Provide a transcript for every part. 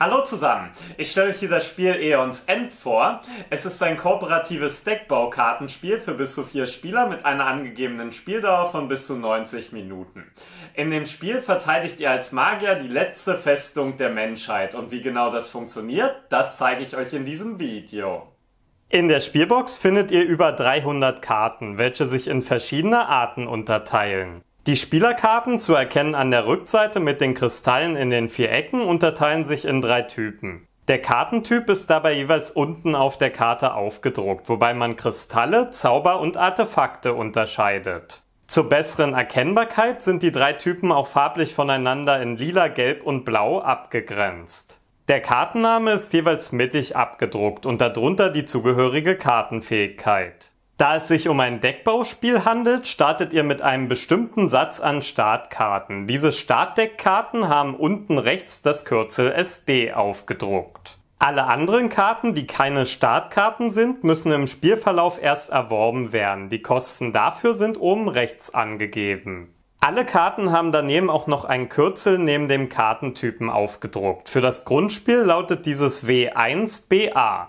Hallo zusammen! Ich stelle euch dieses Spiel Eons End vor. Es ist ein kooperatives Deckbaukartenspiel für bis zu vier Spieler mit einer angegebenen Spieldauer von bis zu 90 Minuten. In dem Spiel verteidigt ihr als Magier die letzte Festung der Menschheit und wie genau das funktioniert, das zeige ich euch in diesem Video. In der Spielbox findet ihr über 300 Karten, welche sich in verschiedene Arten unterteilen. Die Spielerkarten, zu erkennen an der Rückseite mit den Kristallen in den vier Ecken, unterteilen sich in drei Typen. Der Kartentyp ist dabei jeweils unten auf der Karte aufgedruckt, wobei man Kristalle, Zauber und Artefakte unterscheidet. Zur besseren Erkennbarkeit sind die drei Typen auch farblich voneinander in lila, gelb und blau abgegrenzt. Der Kartenname ist jeweils mittig abgedruckt und darunter die zugehörige Kartenfähigkeit. Da es sich um ein Deckbauspiel handelt, startet ihr mit einem bestimmten Satz an Startkarten. Diese Startdeckkarten haben unten rechts das Kürzel SD aufgedruckt. Alle anderen Karten, die keine Startkarten sind, müssen im Spielverlauf erst erworben werden. Die Kosten dafür sind oben rechts angegeben. Alle Karten haben daneben auch noch ein Kürzel neben dem Kartentypen aufgedruckt. Für das Grundspiel lautet dieses W1BA.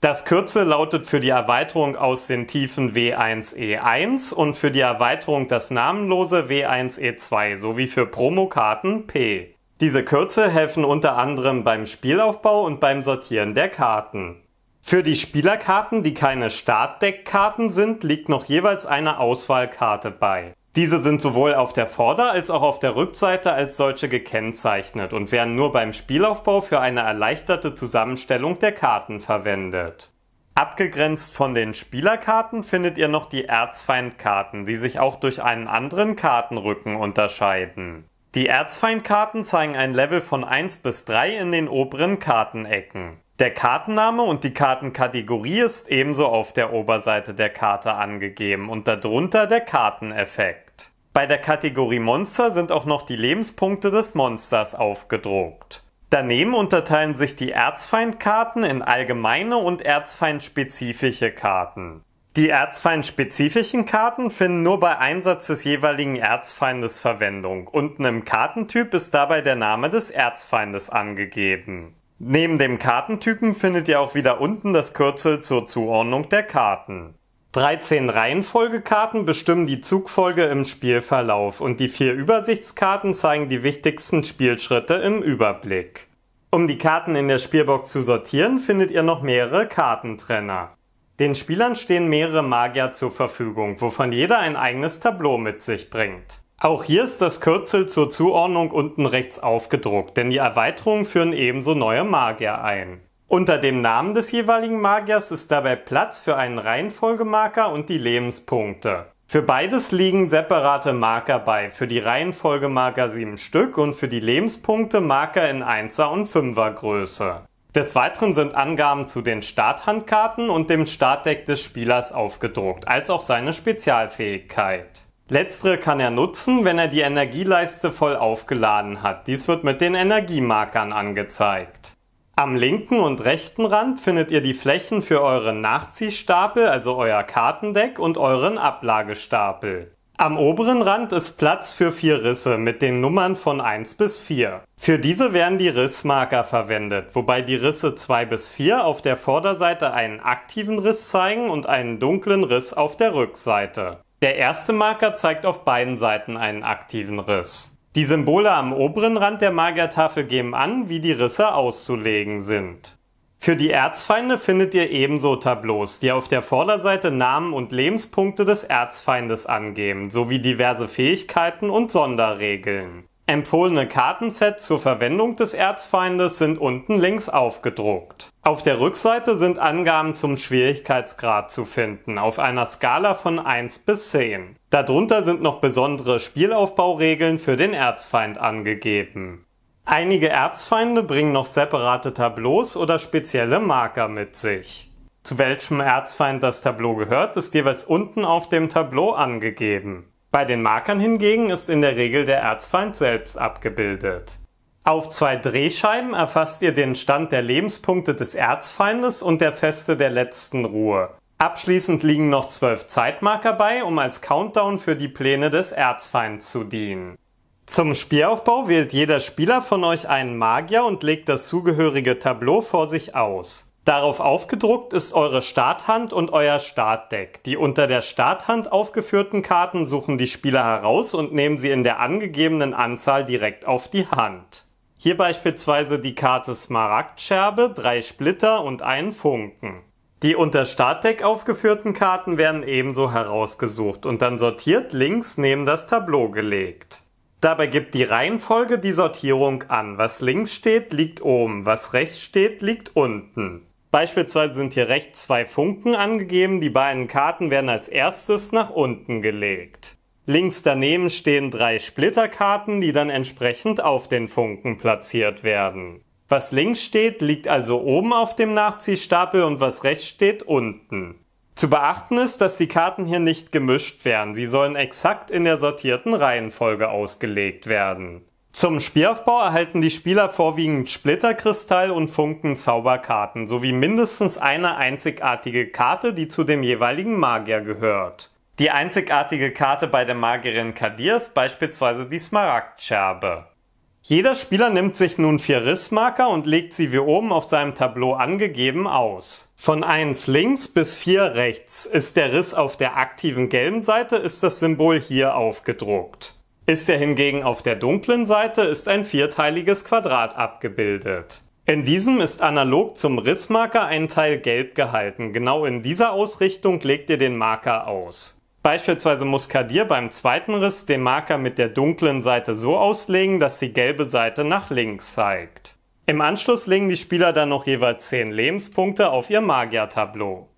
Das Kürzel lautet für die Erweiterung aus den Tiefen W1E1 e und für die Erweiterung das namenlose W1E2 e sowie für Promokarten P. Diese Kürzel helfen unter anderem beim Spielaufbau und beim Sortieren der Karten. Für die Spielerkarten, die keine Startdeckkarten sind, liegt noch jeweils eine Auswahlkarte bei. Diese sind sowohl auf der Vorder- als auch auf der Rückseite als solche gekennzeichnet und werden nur beim Spielaufbau für eine erleichterte Zusammenstellung der Karten verwendet. Abgegrenzt von den Spielerkarten findet ihr noch die Erzfeindkarten, die sich auch durch einen anderen Kartenrücken unterscheiden. Die Erzfeindkarten zeigen ein Level von 1 bis 3 in den oberen Kartenecken. Der Kartenname und die Kartenkategorie ist ebenso auf der Oberseite der Karte angegeben und darunter der Karteneffekt. Bei der Kategorie Monster sind auch noch die Lebenspunkte des Monsters aufgedruckt. Daneben unterteilen sich die Erzfeindkarten in allgemeine und erzfeindspezifische Karten. Die erzfeindspezifischen Karten finden nur bei Einsatz des jeweiligen Erzfeindes Verwendung. Unten im Kartentyp ist dabei der Name des Erzfeindes angegeben. Neben dem Kartentypen findet ihr auch wieder unten das Kürzel zur Zuordnung der Karten. 13 Reihenfolgekarten bestimmen die Zugfolge im Spielverlauf und die vier Übersichtskarten zeigen die wichtigsten Spielschritte im Überblick. Um die Karten in der Spielbox zu sortieren, findet ihr noch mehrere Kartentrenner. Den Spielern stehen mehrere Magier zur Verfügung, wovon jeder ein eigenes Tableau mit sich bringt. Auch hier ist das Kürzel zur Zuordnung unten rechts aufgedruckt, denn die Erweiterungen führen ebenso neue Magier ein. Unter dem Namen des jeweiligen Magiers ist dabei Platz für einen Reihenfolgemarker und die Lebenspunkte. Für beides liegen separate Marker bei, für die Reihenfolgemarker 7 Stück und für die Lebenspunkte Marker in 1er und 5er Größe. Des Weiteren sind Angaben zu den Starthandkarten und dem Startdeck des Spielers aufgedruckt, als auch seine Spezialfähigkeit. Letztere kann er nutzen, wenn er die Energieleiste voll aufgeladen hat. Dies wird mit den Energiemarkern angezeigt. Am linken und rechten Rand findet ihr die Flächen für euren Nachziehstapel, also euer Kartendeck und euren Ablagestapel. Am oberen Rand ist Platz für vier Risse mit den Nummern von 1 bis 4. Für diese werden die Rissmarker verwendet, wobei die Risse 2 bis 4 auf der Vorderseite einen aktiven Riss zeigen und einen dunklen Riss auf der Rückseite. Der erste Marker zeigt auf beiden Seiten einen aktiven Riss. Die Symbole am oberen Rand der Magiertafel geben an, wie die Risse auszulegen sind. Für die Erzfeinde findet ihr ebenso Tableaus, die auf der Vorderseite Namen und Lebenspunkte des Erzfeindes angeben, sowie diverse Fähigkeiten und Sonderregeln. Empfohlene Kartenset zur Verwendung des Erzfeindes sind unten links aufgedruckt. Auf der Rückseite sind Angaben zum Schwierigkeitsgrad zu finden, auf einer Skala von 1 bis 10. Darunter sind noch besondere Spielaufbauregeln für den Erzfeind angegeben. Einige Erzfeinde bringen noch separate Tableaus oder spezielle Marker mit sich. Zu welchem Erzfeind das Tableau gehört, ist jeweils unten auf dem Tableau angegeben. Bei den Markern hingegen ist in der Regel der Erzfeind selbst abgebildet. Auf zwei Drehscheiben erfasst ihr den Stand der Lebenspunkte des Erzfeindes und der Feste der letzten Ruhe. Abschließend liegen noch zwölf Zeitmarker bei, um als Countdown für die Pläne des Erzfeinds zu dienen. Zum Spielaufbau wählt jeder Spieler von euch einen Magier und legt das zugehörige Tableau vor sich aus. Darauf aufgedruckt ist eure Starthand und euer Startdeck. Die unter der Starthand aufgeführten Karten suchen die Spieler heraus und nehmen sie in der angegebenen Anzahl direkt auf die Hand. Hier beispielsweise die Karte Smaragdscherbe, drei Splitter und einen Funken. Die unter Startdeck aufgeführten Karten werden ebenso herausgesucht und dann sortiert links neben das Tableau gelegt. Dabei gibt die Reihenfolge die Sortierung an. Was links steht, liegt oben, was rechts steht, liegt unten. Beispielsweise sind hier rechts zwei Funken angegeben, die beiden Karten werden als erstes nach unten gelegt. Links daneben stehen drei Splitterkarten, die dann entsprechend auf den Funken platziert werden. Was links steht, liegt also oben auf dem Nachziehstapel und was rechts steht unten. Zu beachten ist, dass die Karten hier nicht gemischt werden, sie sollen exakt in der sortierten Reihenfolge ausgelegt werden. Zum Spielaufbau erhalten die Spieler vorwiegend Splitterkristall und Funken Zauberkarten sowie mindestens eine einzigartige Karte, die zu dem jeweiligen Magier gehört. Die einzigartige Karte bei der Magierin Kadir ist beispielsweise die Smaragdscherbe. Jeder Spieler nimmt sich nun vier Rissmarker und legt sie wie oben auf seinem Tableau angegeben aus. Von 1 links bis 4 rechts ist der Riss auf der aktiven gelben Seite, ist das Symbol hier aufgedruckt. Ist er hingegen auf der dunklen Seite, ist ein vierteiliges Quadrat abgebildet. In diesem ist analog zum Rissmarker ein Teil gelb gehalten. Genau in dieser Ausrichtung legt ihr den Marker aus. Beispielsweise muss Kadir beim zweiten Riss den Marker mit der dunklen Seite so auslegen, dass die gelbe Seite nach links zeigt. Im Anschluss legen die Spieler dann noch jeweils 10 Lebenspunkte auf ihr Magier-Tableau.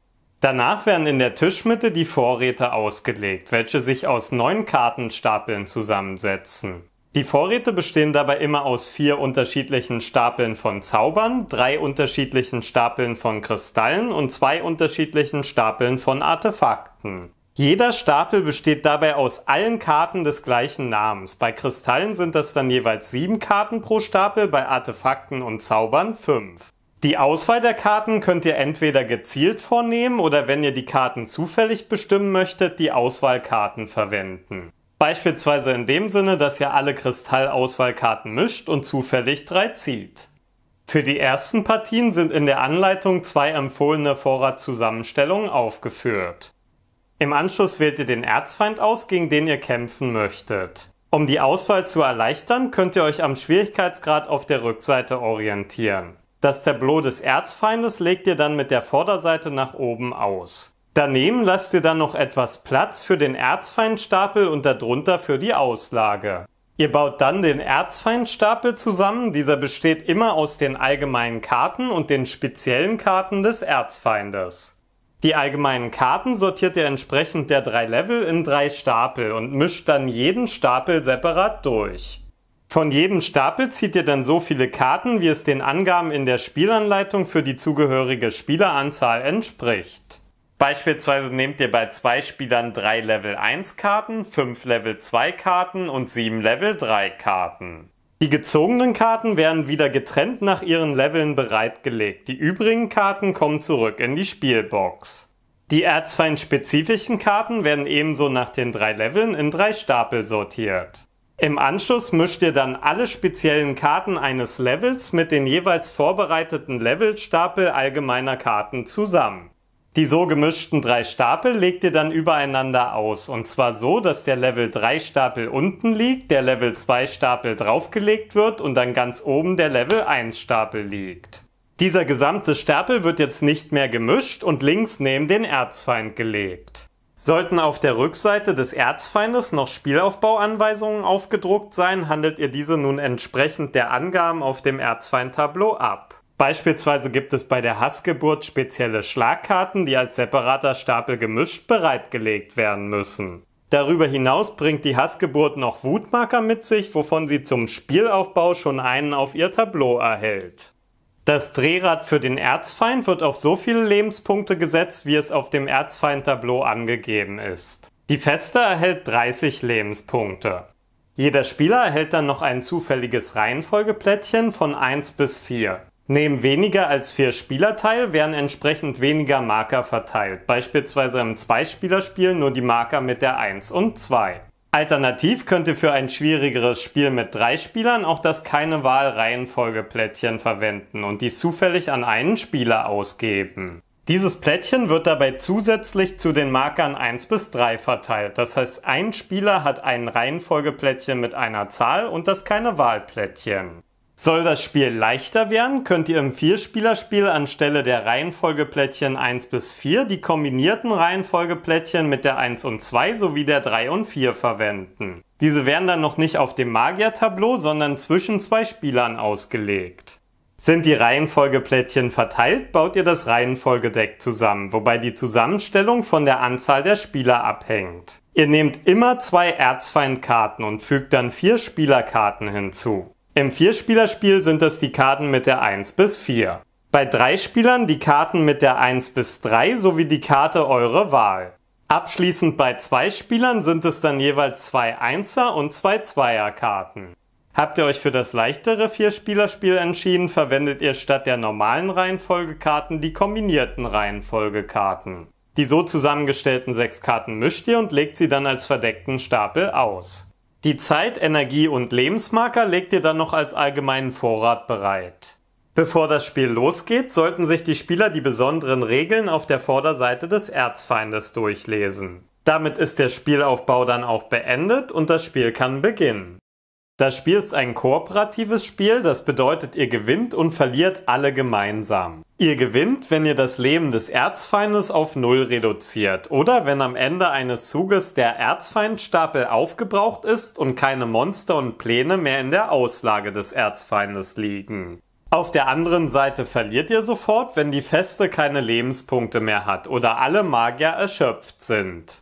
Danach werden in der Tischmitte die Vorräte ausgelegt, welche sich aus neun Kartenstapeln zusammensetzen. Die Vorräte bestehen dabei immer aus vier unterschiedlichen Stapeln von Zaubern, drei unterschiedlichen Stapeln von Kristallen und zwei unterschiedlichen Stapeln von Artefakten. Jeder Stapel besteht dabei aus allen Karten des gleichen Namens. Bei Kristallen sind das dann jeweils sieben Karten pro Stapel, bei Artefakten und Zaubern fünf. Die Auswahl der Karten könnt ihr entweder gezielt vornehmen oder wenn ihr die Karten zufällig bestimmen möchtet, die Auswahlkarten verwenden. Beispielsweise in dem Sinne, dass ihr alle Kristallauswahlkarten mischt und zufällig drei zieht. Für die ersten Partien sind in der Anleitung zwei empfohlene Vorratszusammenstellungen aufgeführt. Im Anschluss wählt ihr den Erzfeind aus, gegen den ihr kämpfen möchtet. Um die Auswahl zu erleichtern, könnt ihr euch am Schwierigkeitsgrad auf der Rückseite orientieren. Das Tableau des Erzfeindes legt ihr dann mit der Vorderseite nach oben aus. Daneben lasst ihr dann noch etwas Platz für den Erzfeindstapel und darunter für die Auslage. Ihr baut dann den Erzfeindstapel zusammen. Dieser besteht immer aus den allgemeinen Karten und den speziellen Karten des Erzfeindes. Die allgemeinen Karten sortiert ihr entsprechend der drei Level in drei Stapel und mischt dann jeden Stapel separat durch. Von jedem Stapel zieht ihr dann so viele Karten, wie es den Angaben in der Spielanleitung für die zugehörige Spieleranzahl entspricht. Beispielsweise nehmt ihr bei zwei Spielern drei Level 1 Karten, fünf Level 2 Karten und sieben Level 3 Karten. Die gezogenen Karten werden wieder getrennt nach ihren Leveln bereitgelegt. Die übrigen Karten kommen zurück in die Spielbox. Die Erzfeind-spezifischen Karten werden ebenso nach den drei Leveln in drei Stapel sortiert. Im Anschluss mischt ihr dann alle speziellen Karten eines Levels mit den jeweils vorbereiteten Levelstapel allgemeiner Karten zusammen. Die so gemischten drei Stapel legt ihr dann übereinander aus, und zwar so, dass der Level 3 Stapel unten liegt, der Level 2 Stapel draufgelegt wird und dann ganz oben der Level 1 Stapel liegt. Dieser gesamte Stapel wird jetzt nicht mehr gemischt und links neben den Erzfeind gelegt. Sollten auf der Rückseite des Erzfeindes noch Spielaufbauanweisungen aufgedruckt sein, handelt ihr diese nun entsprechend der Angaben auf dem Erzfeind-Tableau ab. Beispielsweise gibt es bei der Hassgeburt spezielle Schlagkarten, die als separater Stapel gemischt bereitgelegt werden müssen. Darüber hinaus bringt die Hassgeburt noch Wutmarker mit sich, wovon sie zum Spielaufbau schon einen auf ihr Tableau erhält. Das Drehrad für den Erzfeind wird auf so viele Lebenspunkte gesetzt, wie es auf dem Erzfeind-Tableau angegeben ist. Die Feste erhält 30 Lebenspunkte. Jeder Spieler erhält dann noch ein zufälliges Reihenfolgeplättchen von 1 bis 4. Nehmen weniger als 4 Spieler teil, werden entsprechend weniger Marker verteilt. Beispielsweise im Zweispielerspiel nur die Marker mit der 1 und 2. Alternativ könnte für ein schwierigeres Spiel mit drei Spielern auch das keine Wahlreihenfolge-Plättchen verwenden und dies zufällig an einen Spieler ausgeben. Dieses Plättchen wird dabei zusätzlich zu den Markern 1 bis 3 verteilt. Das heißt, ein Spieler hat ein Reihenfolgeplättchen mit einer Zahl und das keine Wahlplättchen. Soll das Spiel leichter werden, könnt ihr im Vierspielerspiel anstelle der Reihenfolgeplättchen 1 bis 4 die kombinierten Reihenfolgeplättchen mit der 1 und 2 sowie der 3 und 4 verwenden. Diese werden dann noch nicht auf dem Magier-Tableau, sondern zwischen zwei Spielern ausgelegt. Sind die Reihenfolgeplättchen verteilt, baut ihr das Reihenfolgedeck zusammen, wobei die Zusammenstellung von der Anzahl der Spieler abhängt. Ihr nehmt immer zwei Erzfeindkarten und fügt dann vier Spielerkarten hinzu. Im Vierspielerspiel sind es die Karten mit der 1 bis 4. Bei drei Spielern die Karten mit der 1 bis 3 sowie die Karte eure Wahl. Abschließend bei zwei Spielern sind es dann jeweils zwei Einser und zwei Zweier Karten. Habt ihr euch für das leichtere Vierspielerspiel entschieden, verwendet ihr statt der normalen Reihenfolgekarten die kombinierten Reihenfolgekarten. Die so zusammengestellten sechs Karten mischt ihr und legt sie dann als verdeckten Stapel aus. Die Zeit, Energie und Lebensmarker legt ihr dann noch als allgemeinen Vorrat bereit. Bevor das Spiel losgeht, sollten sich die Spieler die besonderen Regeln auf der Vorderseite des Erzfeindes durchlesen. Damit ist der Spielaufbau dann auch beendet und das Spiel kann beginnen. Das Spiel ist ein kooperatives Spiel, das bedeutet, ihr gewinnt und verliert alle gemeinsam. Ihr gewinnt, wenn ihr das Leben des Erzfeindes auf Null reduziert oder wenn am Ende eines Zuges der Erzfeindstapel aufgebraucht ist und keine Monster und Pläne mehr in der Auslage des Erzfeindes liegen. Auf der anderen Seite verliert ihr sofort, wenn die Feste keine Lebenspunkte mehr hat oder alle Magier erschöpft sind.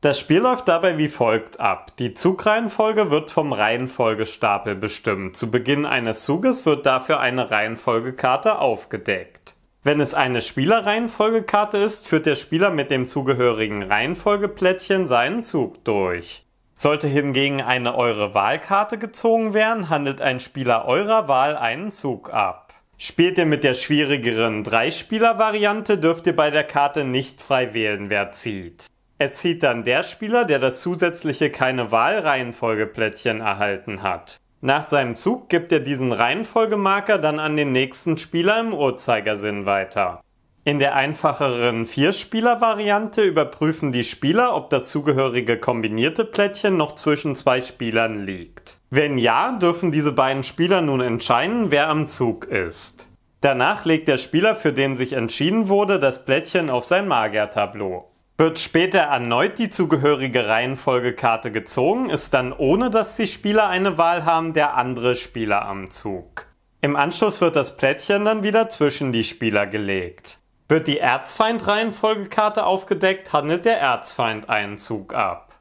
Das Spiel läuft dabei wie folgt ab. Die Zugreihenfolge wird vom Reihenfolgestapel bestimmt. Zu Beginn eines Zuges wird dafür eine Reihenfolgekarte aufgedeckt. Wenn es eine Spielerreihenfolgekarte ist, führt der Spieler mit dem zugehörigen Reihenfolgeplättchen seinen Zug durch. Sollte hingegen eine eure Wahlkarte gezogen werden, handelt ein Spieler eurer Wahl einen Zug ab. Spielt ihr mit der schwierigeren Dreispieler-Variante, dürft ihr bei der Karte nicht frei wählen, wer zieht. Es sieht dann der Spieler, der das zusätzliche keine Wahlreihenfolgeplättchen erhalten hat. Nach seinem Zug gibt er diesen Reihenfolgemarker dann an den nächsten Spieler im Uhrzeigersinn weiter. In der einfacheren Vierspieler-Variante überprüfen die Spieler, ob das zugehörige kombinierte Plättchen noch zwischen zwei Spielern liegt. Wenn ja, dürfen diese beiden Spieler nun entscheiden, wer am Zug ist. Danach legt der Spieler, für den sich entschieden wurde, das Plättchen auf sein Magier-Tableau. Wird später erneut die zugehörige Reihenfolgekarte gezogen, ist dann ohne dass die Spieler eine Wahl haben der andere Spieler am Zug. Im Anschluss wird das Plättchen dann wieder zwischen die Spieler gelegt. Wird die Erzfeind-Reihenfolgekarte aufgedeckt, handelt der Erzfeind einen Zug ab.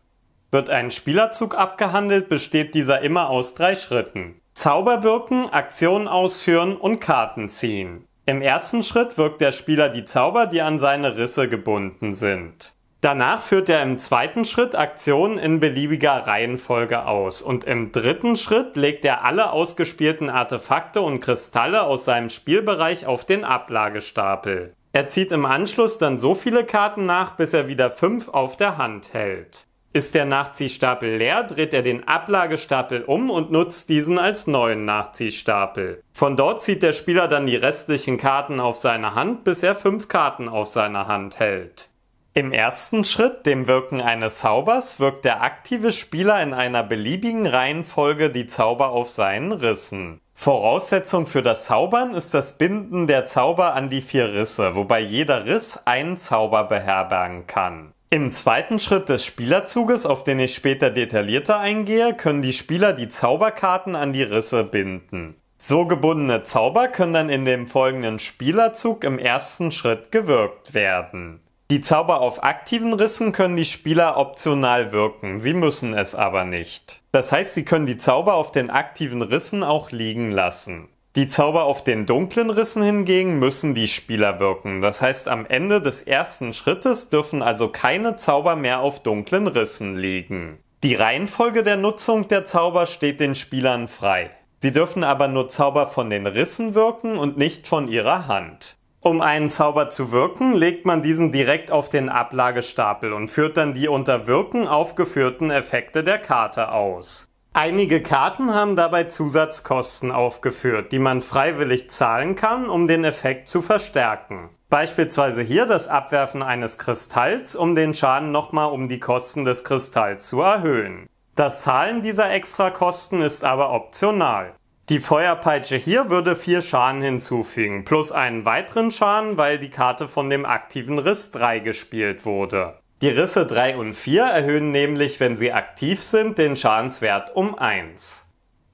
Wird ein Spielerzug abgehandelt, besteht dieser immer aus drei Schritten. Zauber wirken, Aktionen ausführen und Karten ziehen. Im ersten Schritt wirkt der Spieler die Zauber, die an seine Risse gebunden sind. Danach führt er im zweiten Schritt Aktionen in beliebiger Reihenfolge aus und im dritten Schritt legt er alle ausgespielten Artefakte und Kristalle aus seinem Spielbereich auf den Ablagestapel. Er zieht im Anschluss dann so viele Karten nach, bis er wieder fünf auf der Hand hält. Ist der Nachziehstapel leer, dreht er den Ablagestapel um und nutzt diesen als neuen Nachziehstapel. Von dort zieht der Spieler dann die restlichen Karten auf seine Hand, bis er fünf Karten auf seiner Hand hält. Im ersten Schritt, dem Wirken eines Zaubers, wirkt der aktive Spieler in einer beliebigen Reihenfolge die Zauber auf seinen Rissen. Voraussetzung für das Zaubern ist das Binden der Zauber an die vier Risse, wobei jeder Riss einen Zauber beherbergen kann. Im zweiten Schritt des Spielerzuges, auf den ich später detaillierter eingehe, können die Spieler die Zauberkarten an die Risse binden. So gebundene Zauber können dann in dem folgenden Spielerzug im ersten Schritt gewirkt werden. Die Zauber auf aktiven Rissen können die Spieler optional wirken, sie müssen es aber nicht. Das heißt, sie können die Zauber auf den aktiven Rissen auch liegen lassen. Die Zauber auf den dunklen Rissen hingegen müssen die Spieler wirken. Das heißt, am Ende des ersten Schrittes dürfen also keine Zauber mehr auf dunklen Rissen liegen. Die Reihenfolge der Nutzung der Zauber steht den Spielern frei. Sie dürfen aber nur Zauber von den Rissen wirken und nicht von ihrer Hand. Um einen Zauber zu wirken, legt man diesen direkt auf den Ablagestapel und führt dann die unter Wirken aufgeführten Effekte der Karte aus. Einige Karten haben dabei Zusatzkosten aufgeführt, die man freiwillig zahlen kann, um den Effekt zu verstärken. Beispielsweise hier das Abwerfen eines Kristalls, um den Schaden nochmal um die Kosten des Kristalls zu erhöhen. Das Zahlen dieser Extrakosten ist aber optional. Die Feuerpeitsche hier würde vier Schaden hinzufügen, plus einen weiteren Schaden, weil die Karte von dem aktiven Riss 3 gespielt wurde. Die Risse 3 und 4 erhöhen nämlich, wenn sie aktiv sind, den Schadenswert um 1.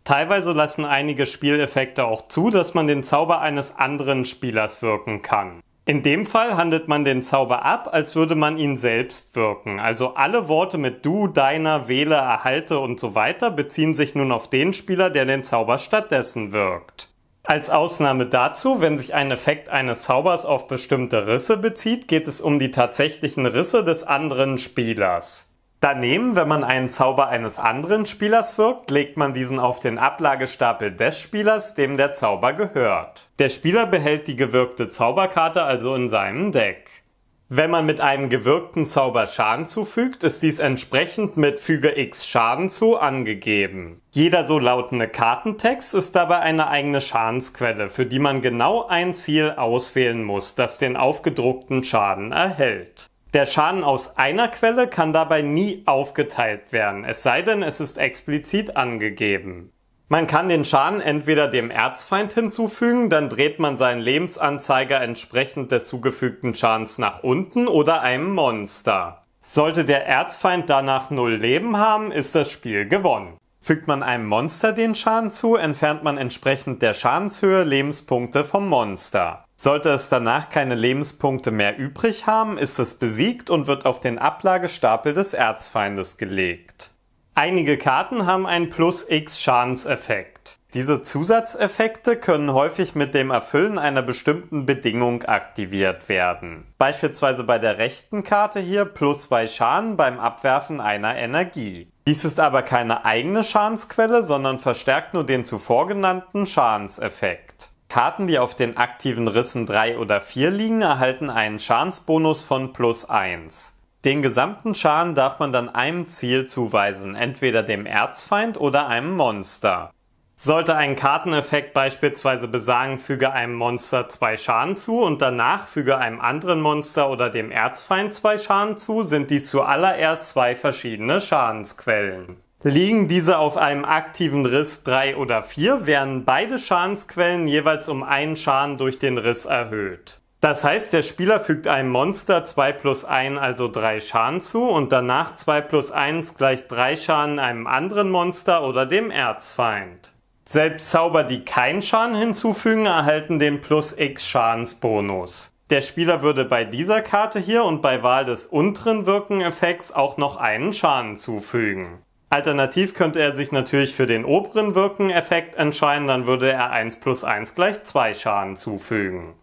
Teilweise lassen einige Spieleffekte auch zu, dass man den Zauber eines anderen Spielers wirken kann. In dem Fall handelt man den Zauber ab, als würde man ihn selbst wirken. Also alle Worte mit du, deiner, wähle, erhalte und so weiter beziehen sich nun auf den Spieler, der den Zauber stattdessen wirkt. Als Ausnahme dazu, wenn sich ein Effekt eines Zaubers auf bestimmte Risse bezieht, geht es um die tatsächlichen Risse des anderen Spielers. Daneben, wenn man einen Zauber eines anderen Spielers wirkt, legt man diesen auf den Ablagestapel des Spielers, dem der Zauber gehört. Der Spieler behält die gewirkte Zauberkarte also in seinem Deck. Wenn man mit einem gewirkten Zauber Schaden zufügt, ist dies entsprechend mit Füge X Schaden zu angegeben. Jeder so lautende Kartentext ist dabei eine eigene Schadensquelle, für die man genau ein Ziel auswählen muss, das den aufgedruckten Schaden erhält. Der Schaden aus einer Quelle kann dabei nie aufgeteilt werden, es sei denn, es ist explizit angegeben. Man kann den Schaden entweder dem Erzfeind hinzufügen, dann dreht man seinen Lebensanzeiger entsprechend des zugefügten Schadens nach unten oder einem Monster. Sollte der Erzfeind danach null Leben haben, ist das Spiel gewonnen. Fügt man einem Monster den Schaden zu, entfernt man entsprechend der Schadenshöhe Lebenspunkte vom Monster. Sollte es danach keine Lebenspunkte mehr übrig haben, ist es besiegt und wird auf den Ablagestapel des Erzfeindes gelegt. Einige Karten haben einen plus x Schadenseffekt. Diese Zusatzeffekte können häufig mit dem Erfüllen einer bestimmten Bedingung aktiviert werden. Beispielsweise bei der rechten Karte hier plus zwei Schaden beim Abwerfen einer Energie. Dies ist aber keine eigene Schadensquelle, sondern verstärkt nur den zuvor genannten Schadenseffekt. Karten, die auf den aktiven Rissen 3 oder 4 liegen, erhalten einen Schadensbonus von plus 1. Den gesamten Schaden darf man dann einem Ziel zuweisen, entweder dem Erzfeind oder einem Monster. Sollte ein Karteneffekt beispielsweise besagen, füge einem Monster zwei Schaden zu und danach füge einem anderen Monster oder dem Erzfeind zwei Schaden zu, sind dies zuallererst zwei verschiedene Schadensquellen. Liegen diese auf einem aktiven Riss 3 oder 4, werden beide Schadensquellen jeweils um einen Schaden durch den Riss erhöht. Das heißt, der Spieler fügt einem Monster 2 plus 1, also 3 Schaden zu und danach 2 plus 1 gleich 3 Schaden einem anderen Monster oder dem Erzfeind. Selbst Zauber, die keinen Schaden hinzufügen, erhalten den plus x Schadensbonus. Der Spieler würde bei dieser Karte hier und bei Wahl des unteren Wirken-Effekts auch noch einen Schaden zufügen. Alternativ könnte er sich natürlich für den oberen Wirken-Effekt entscheiden, dann würde er 1 plus 1 gleich 2 Schaden zufügen.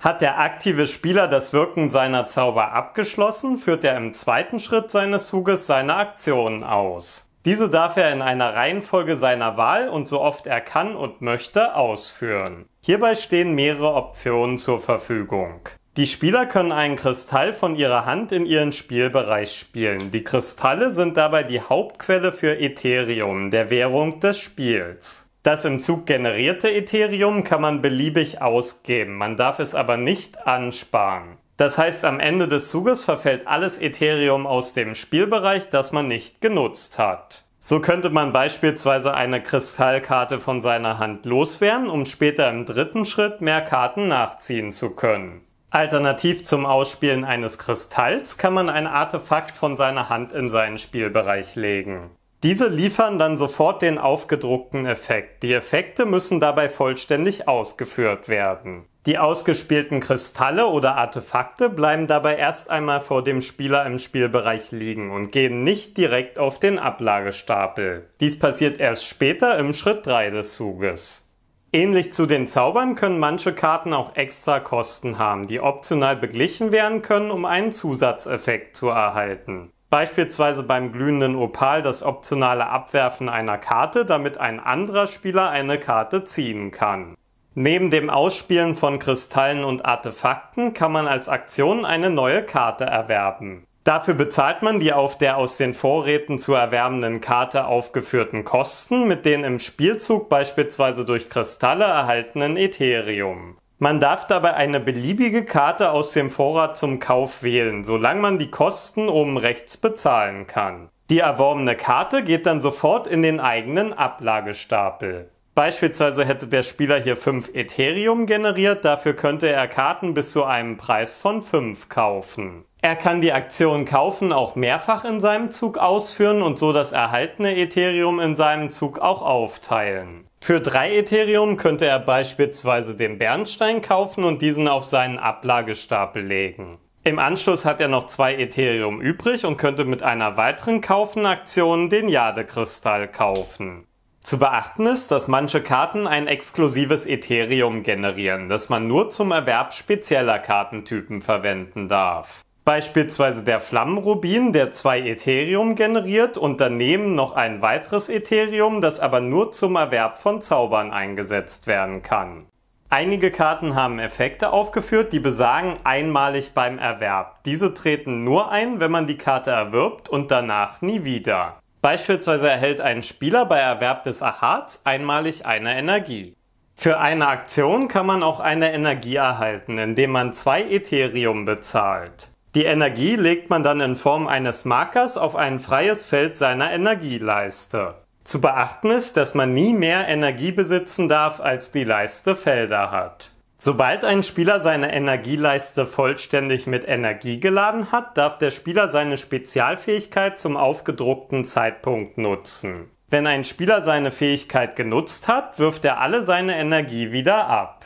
Hat der aktive Spieler das Wirken seiner Zauber abgeschlossen, führt er im zweiten Schritt seines Zuges seine Aktionen aus. Diese darf er in einer Reihenfolge seiner Wahl und so oft er kann und möchte ausführen. Hierbei stehen mehrere Optionen zur Verfügung. Die Spieler können einen Kristall von ihrer Hand in ihren Spielbereich spielen. Die Kristalle sind dabei die Hauptquelle für Ethereum, der Währung des Spiels. Das im Zug generierte Ethereum kann man beliebig ausgeben, man darf es aber nicht ansparen. Das heißt, am Ende des Zuges verfällt alles Ethereum aus dem Spielbereich, das man nicht genutzt hat. So könnte man beispielsweise eine Kristallkarte von seiner Hand loswerden, um später im dritten Schritt mehr Karten nachziehen zu können. Alternativ zum Ausspielen eines Kristalls kann man ein Artefakt von seiner Hand in seinen Spielbereich legen. Diese liefern dann sofort den aufgedruckten Effekt. Die Effekte müssen dabei vollständig ausgeführt werden. Die ausgespielten Kristalle oder Artefakte bleiben dabei erst einmal vor dem Spieler im Spielbereich liegen und gehen nicht direkt auf den Ablagestapel. Dies passiert erst später im Schritt 3 des Zuges. Ähnlich zu den Zaubern können manche Karten auch extra Kosten haben, die optional beglichen werden können, um einen Zusatzeffekt zu erhalten. Beispielsweise beim glühenden Opal das optionale Abwerfen einer Karte, damit ein anderer Spieler eine Karte ziehen kann. Neben dem Ausspielen von Kristallen und Artefakten kann man als Aktion eine neue Karte erwerben. Dafür bezahlt man die auf der aus den Vorräten zu erwerbenden Karte aufgeführten Kosten mit den im Spielzug beispielsweise durch Kristalle erhaltenen Ethereum. Man darf dabei eine beliebige Karte aus dem Vorrat zum Kauf wählen, solange man die Kosten oben rechts bezahlen kann. Die erworbene Karte geht dann sofort in den eigenen Ablagestapel. Beispielsweise hätte der Spieler hier 5 Ethereum generiert, dafür könnte er Karten bis zu einem Preis von 5 kaufen. Er kann die Aktion kaufen auch mehrfach in seinem Zug ausführen und so das erhaltene Ethereum in seinem Zug auch aufteilen. Für drei Ethereum könnte er beispielsweise den Bernstein kaufen und diesen auf seinen Ablagestapel legen. Im Anschluss hat er noch zwei Ethereum übrig und könnte mit einer weiteren Kaufen-Aktion den Jadekristall kaufen. Zu beachten ist, dass manche Karten ein exklusives Ethereum generieren, das man nur zum Erwerb spezieller Kartentypen verwenden darf. Beispielsweise der Flammenrubin, der zwei Ethereum generiert und daneben noch ein weiteres Ethereum, das aber nur zum Erwerb von Zaubern eingesetzt werden kann. Einige Karten haben Effekte aufgeführt, die besagen einmalig beim Erwerb. Diese treten nur ein, wenn man die Karte erwirbt und danach nie wieder. Beispielsweise erhält ein Spieler bei Erwerb des Achats einmalig eine Energie. Für eine Aktion kann man auch eine Energie erhalten, indem man zwei Ethereum bezahlt. Die Energie legt man dann in Form eines Markers auf ein freies Feld seiner Energieleiste. Zu beachten ist, dass man nie mehr Energie besitzen darf, als die Leiste Felder hat. Sobald ein Spieler seine Energieleiste vollständig mit Energie geladen hat, darf der Spieler seine Spezialfähigkeit zum aufgedruckten Zeitpunkt nutzen. Wenn ein Spieler seine Fähigkeit genutzt hat, wirft er alle seine Energie wieder ab.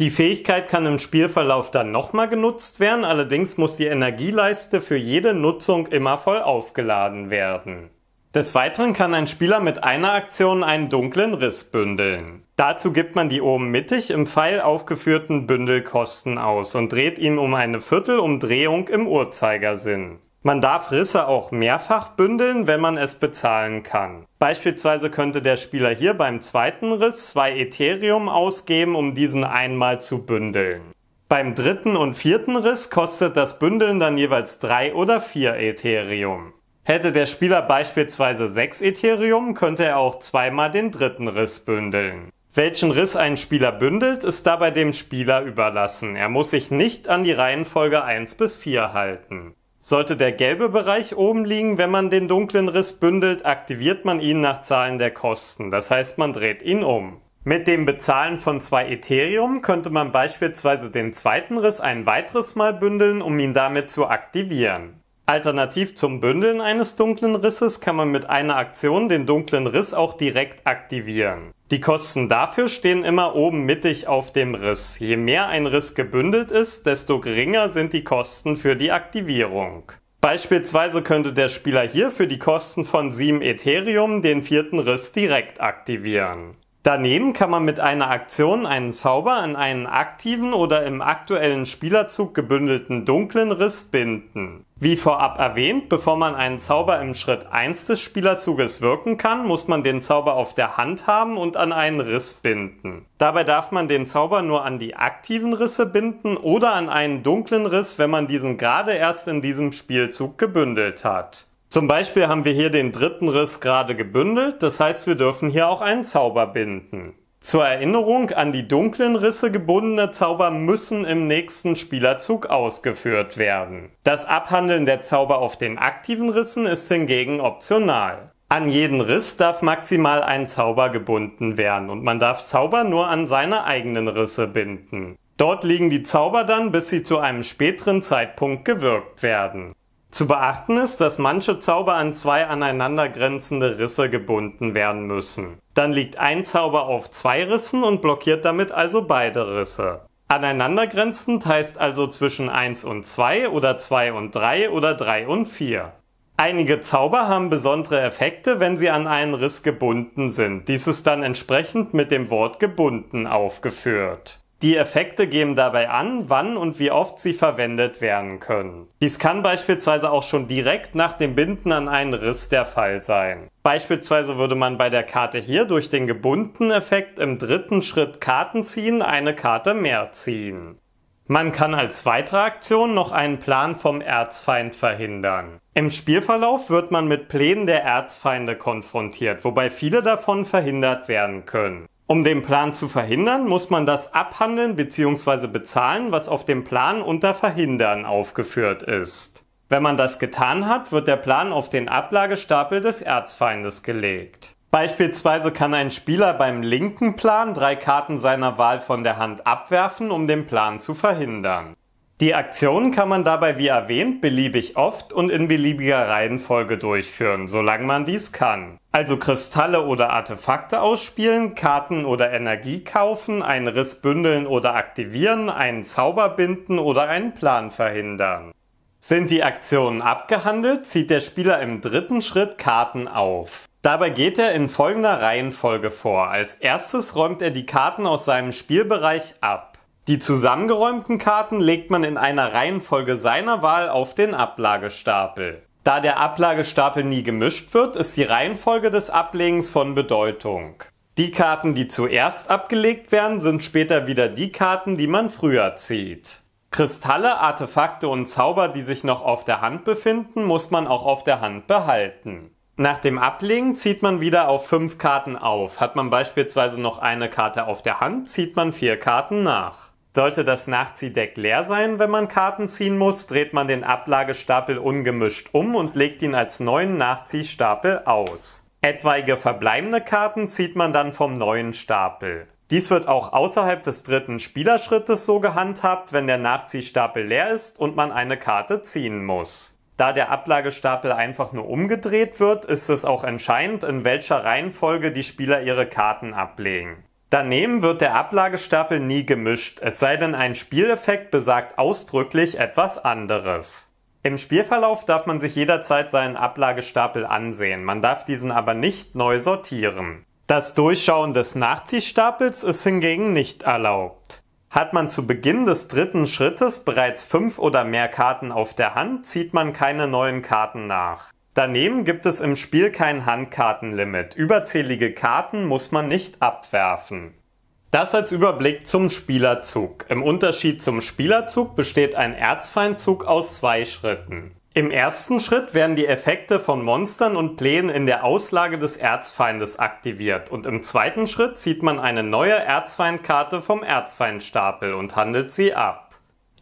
Die Fähigkeit kann im Spielverlauf dann nochmal genutzt werden, allerdings muss die Energieleiste für jede Nutzung immer voll aufgeladen werden. Des Weiteren kann ein Spieler mit einer Aktion einen dunklen Riss bündeln. Dazu gibt man die oben mittig im Pfeil aufgeführten Bündelkosten aus und dreht ihn um eine Viertelumdrehung im Uhrzeigersinn. Man darf Risse auch mehrfach bündeln, wenn man es bezahlen kann. Beispielsweise könnte der Spieler hier beim zweiten Riss zwei Ethereum ausgeben, um diesen einmal zu bündeln. Beim dritten und vierten Riss kostet das Bündeln dann jeweils drei oder vier Ethereum. Hätte der Spieler beispielsweise sechs Ethereum, könnte er auch zweimal den dritten Riss bündeln. Welchen Riss ein Spieler bündelt, ist dabei dem Spieler überlassen. Er muss sich nicht an die Reihenfolge 1 bis 4 halten. Sollte der gelbe Bereich oben liegen, wenn man den dunklen Riss bündelt, aktiviert man ihn nach Zahlen der Kosten. Das heißt, man dreht ihn um. Mit dem Bezahlen von zwei Ethereum könnte man beispielsweise den zweiten Riss ein weiteres Mal bündeln, um ihn damit zu aktivieren. Alternativ zum Bündeln eines dunklen Risses kann man mit einer Aktion den dunklen Riss auch direkt aktivieren. Die Kosten dafür stehen immer oben mittig auf dem Riss. Je mehr ein Riss gebündelt ist, desto geringer sind die Kosten für die Aktivierung. Beispielsweise könnte der Spieler hier für die Kosten von 7 Ethereum den vierten Riss direkt aktivieren. Daneben kann man mit einer Aktion einen Zauber an einen aktiven oder im aktuellen Spielerzug gebündelten dunklen Riss binden. Wie vorab erwähnt, bevor man einen Zauber im Schritt 1 des Spielerzuges wirken kann, muss man den Zauber auf der Hand haben und an einen Riss binden. Dabei darf man den Zauber nur an die aktiven Risse binden oder an einen dunklen Riss, wenn man diesen gerade erst in diesem Spielzug gebündelt hat. Zum Beispiel haben wir hier den dritten Riss gerade gebündelt, das heißt wir dürfen hier auch einen Zauber binden. Zur Erinnerung, an die dunklen Risse gebundene Zauber müssen im nächsten Spielerzug ausgeführt werden. Das Abhandeln der Zauber auf den aktiven Rissen ist hingegen optional. An jeden Riss darf maximal ein Zauber gebunden werden und man darf Zauber nur an seine eigenen Risse binden. Dort liegen die Zauber dann, bis sie zu einem späteren Zeitpunkt gewirkt werden. Zu beachten ist, dass manche Zauber an zwei aneinandergrenzende Risse gebunden werden müssen. Dann liegt ein Zauber auf zwei Rissen und blockiert damit also beide Risse. Aneinandergrenzend heißt also zwischen 1 und 2 oder 2 und 3 oder 3 und 4. Einige Zauber haben besondere Effekte, wenn sie an einen Riss gebunden sind. Dies ist dann entsprechend mit dem Wort gebunden aufgeführt. Die Effekte geben dabei an, wann und wie oft sie verwendet werden können. Dies kann beispielsweise auch schon direkt nach dem Binden an einen Riss der Fall sein. Beispielsweise würde man bei der Karte hier durch den gebundenen Effekt im dritten Schritt Karten ziehen, eine Karte mehr ziehen. Man kann als weitere Aktion noch einen Plan vom Erzfeind verhindern. Im Spielverlauf wird man mit Plänen der Erzfeinde konfrontiert, wobei viele davon verhindert werden können. Um den Plan zu verhindern, muss man das abhandeln bzw. bezahlen, was auf dem Plan unter Verhindern aufgeführt ist. Wenn man das getan hat, wird der Plan auf den Ablagestapel des Erzfeindes gelegt. Beispielsweise kann ein Spieler beim linken Plan drei Karten seiner Wahl von der Hand abwerfen, um den Plan zu verhindern. Die Aktion kann man dabei wie erwähnt beliebig oft und in beliebiger Reihenfolge durchführen, solange man dies kann. Also Kristalle oder Artefakte ausspielen, Karten oder Energie kaufen, einen Riss bündeln oder aktivieren, einen Zauber binden oder einen Plan verhindern. Sind die Aktionen abgehandelt, zieht der Spieler im dritten Schritt Karten auf. Dabei geht er in folgender Reihenfolge vor. Als erstes räumt er die Karten aus seinem Spielbereich ab. Die zusammengeräumten Karten legt man in einer Reihenfolge seiner Wahl auf den Ablagestapel. Da der Ablagestapel nie gemischt wird, ist die Reihenfolge des Ablegens von Bedeutung. Die Karten, die zuerst abgelegt werden, sind später wieder die Karten, die man früher zieht. Kristalle, Artefakte und Zauber, die sich noch auf der Hand befinden, muss man auch auf der Hand behalten. Nach dem Ablegen zieht man wieder auf fünf Karten auf. Hat man beispielsweise noch eine Karte auf der Hand, zieht man vier Karten nach. Sollte das Nachziehdeck leer sein, wenn man Karten ziehen muss, dreht man den Ablagestapel ungemischt um und legt ihn als neuen Nachziehstapel aus. Etwaige verbleibende Karten zieht man dann vom neuen Stapel. Dies wird auch außerhalb des dritten Spielerschrittes so gehandhabt, wenn der Nachziehstapel leer ist und man eine Karte ziehen muss. Da der Ablagestapel einfach nur umgedreht wird, ist es auch entscheidend, in welcher Reihenfolge die Spieler ihre Karten ablegen. Daneben wird der Ablagestapel nie gemischt, es sei denn ein Spieleffekt besagt ausdrücklich etwas anderes. Im Spielverlauf darf man sich jederzeit seinen Ablagestapel ansehen, man darf diesen aber nicht neu sortieren. Das Durchschauen des Nachziehstapels ist hingegen nicht erlaubt. Hat man zu Beginn des dritten Schrittes bereits fünf oder mehr Karten auf der Hand, zieht man keine neuen Karten nach. Daneben gibt es im Spiel kein Handkartenlimit. Überzählige Karten muss man nicht abwerfen. Das als Überblick zum Spielerzug. Im Unterschied zum Spielerzug besteht ein Erzfeindzug aus zwei Schritten. Im ersten Schritt werden die Effekte von Monstern und Plänen in der Auslage des Erzfeindes aktiviert und im zweiten Schritt zieht man eine neue Erzfeindkarte vom Erzfeindstapel und handelt sie ab.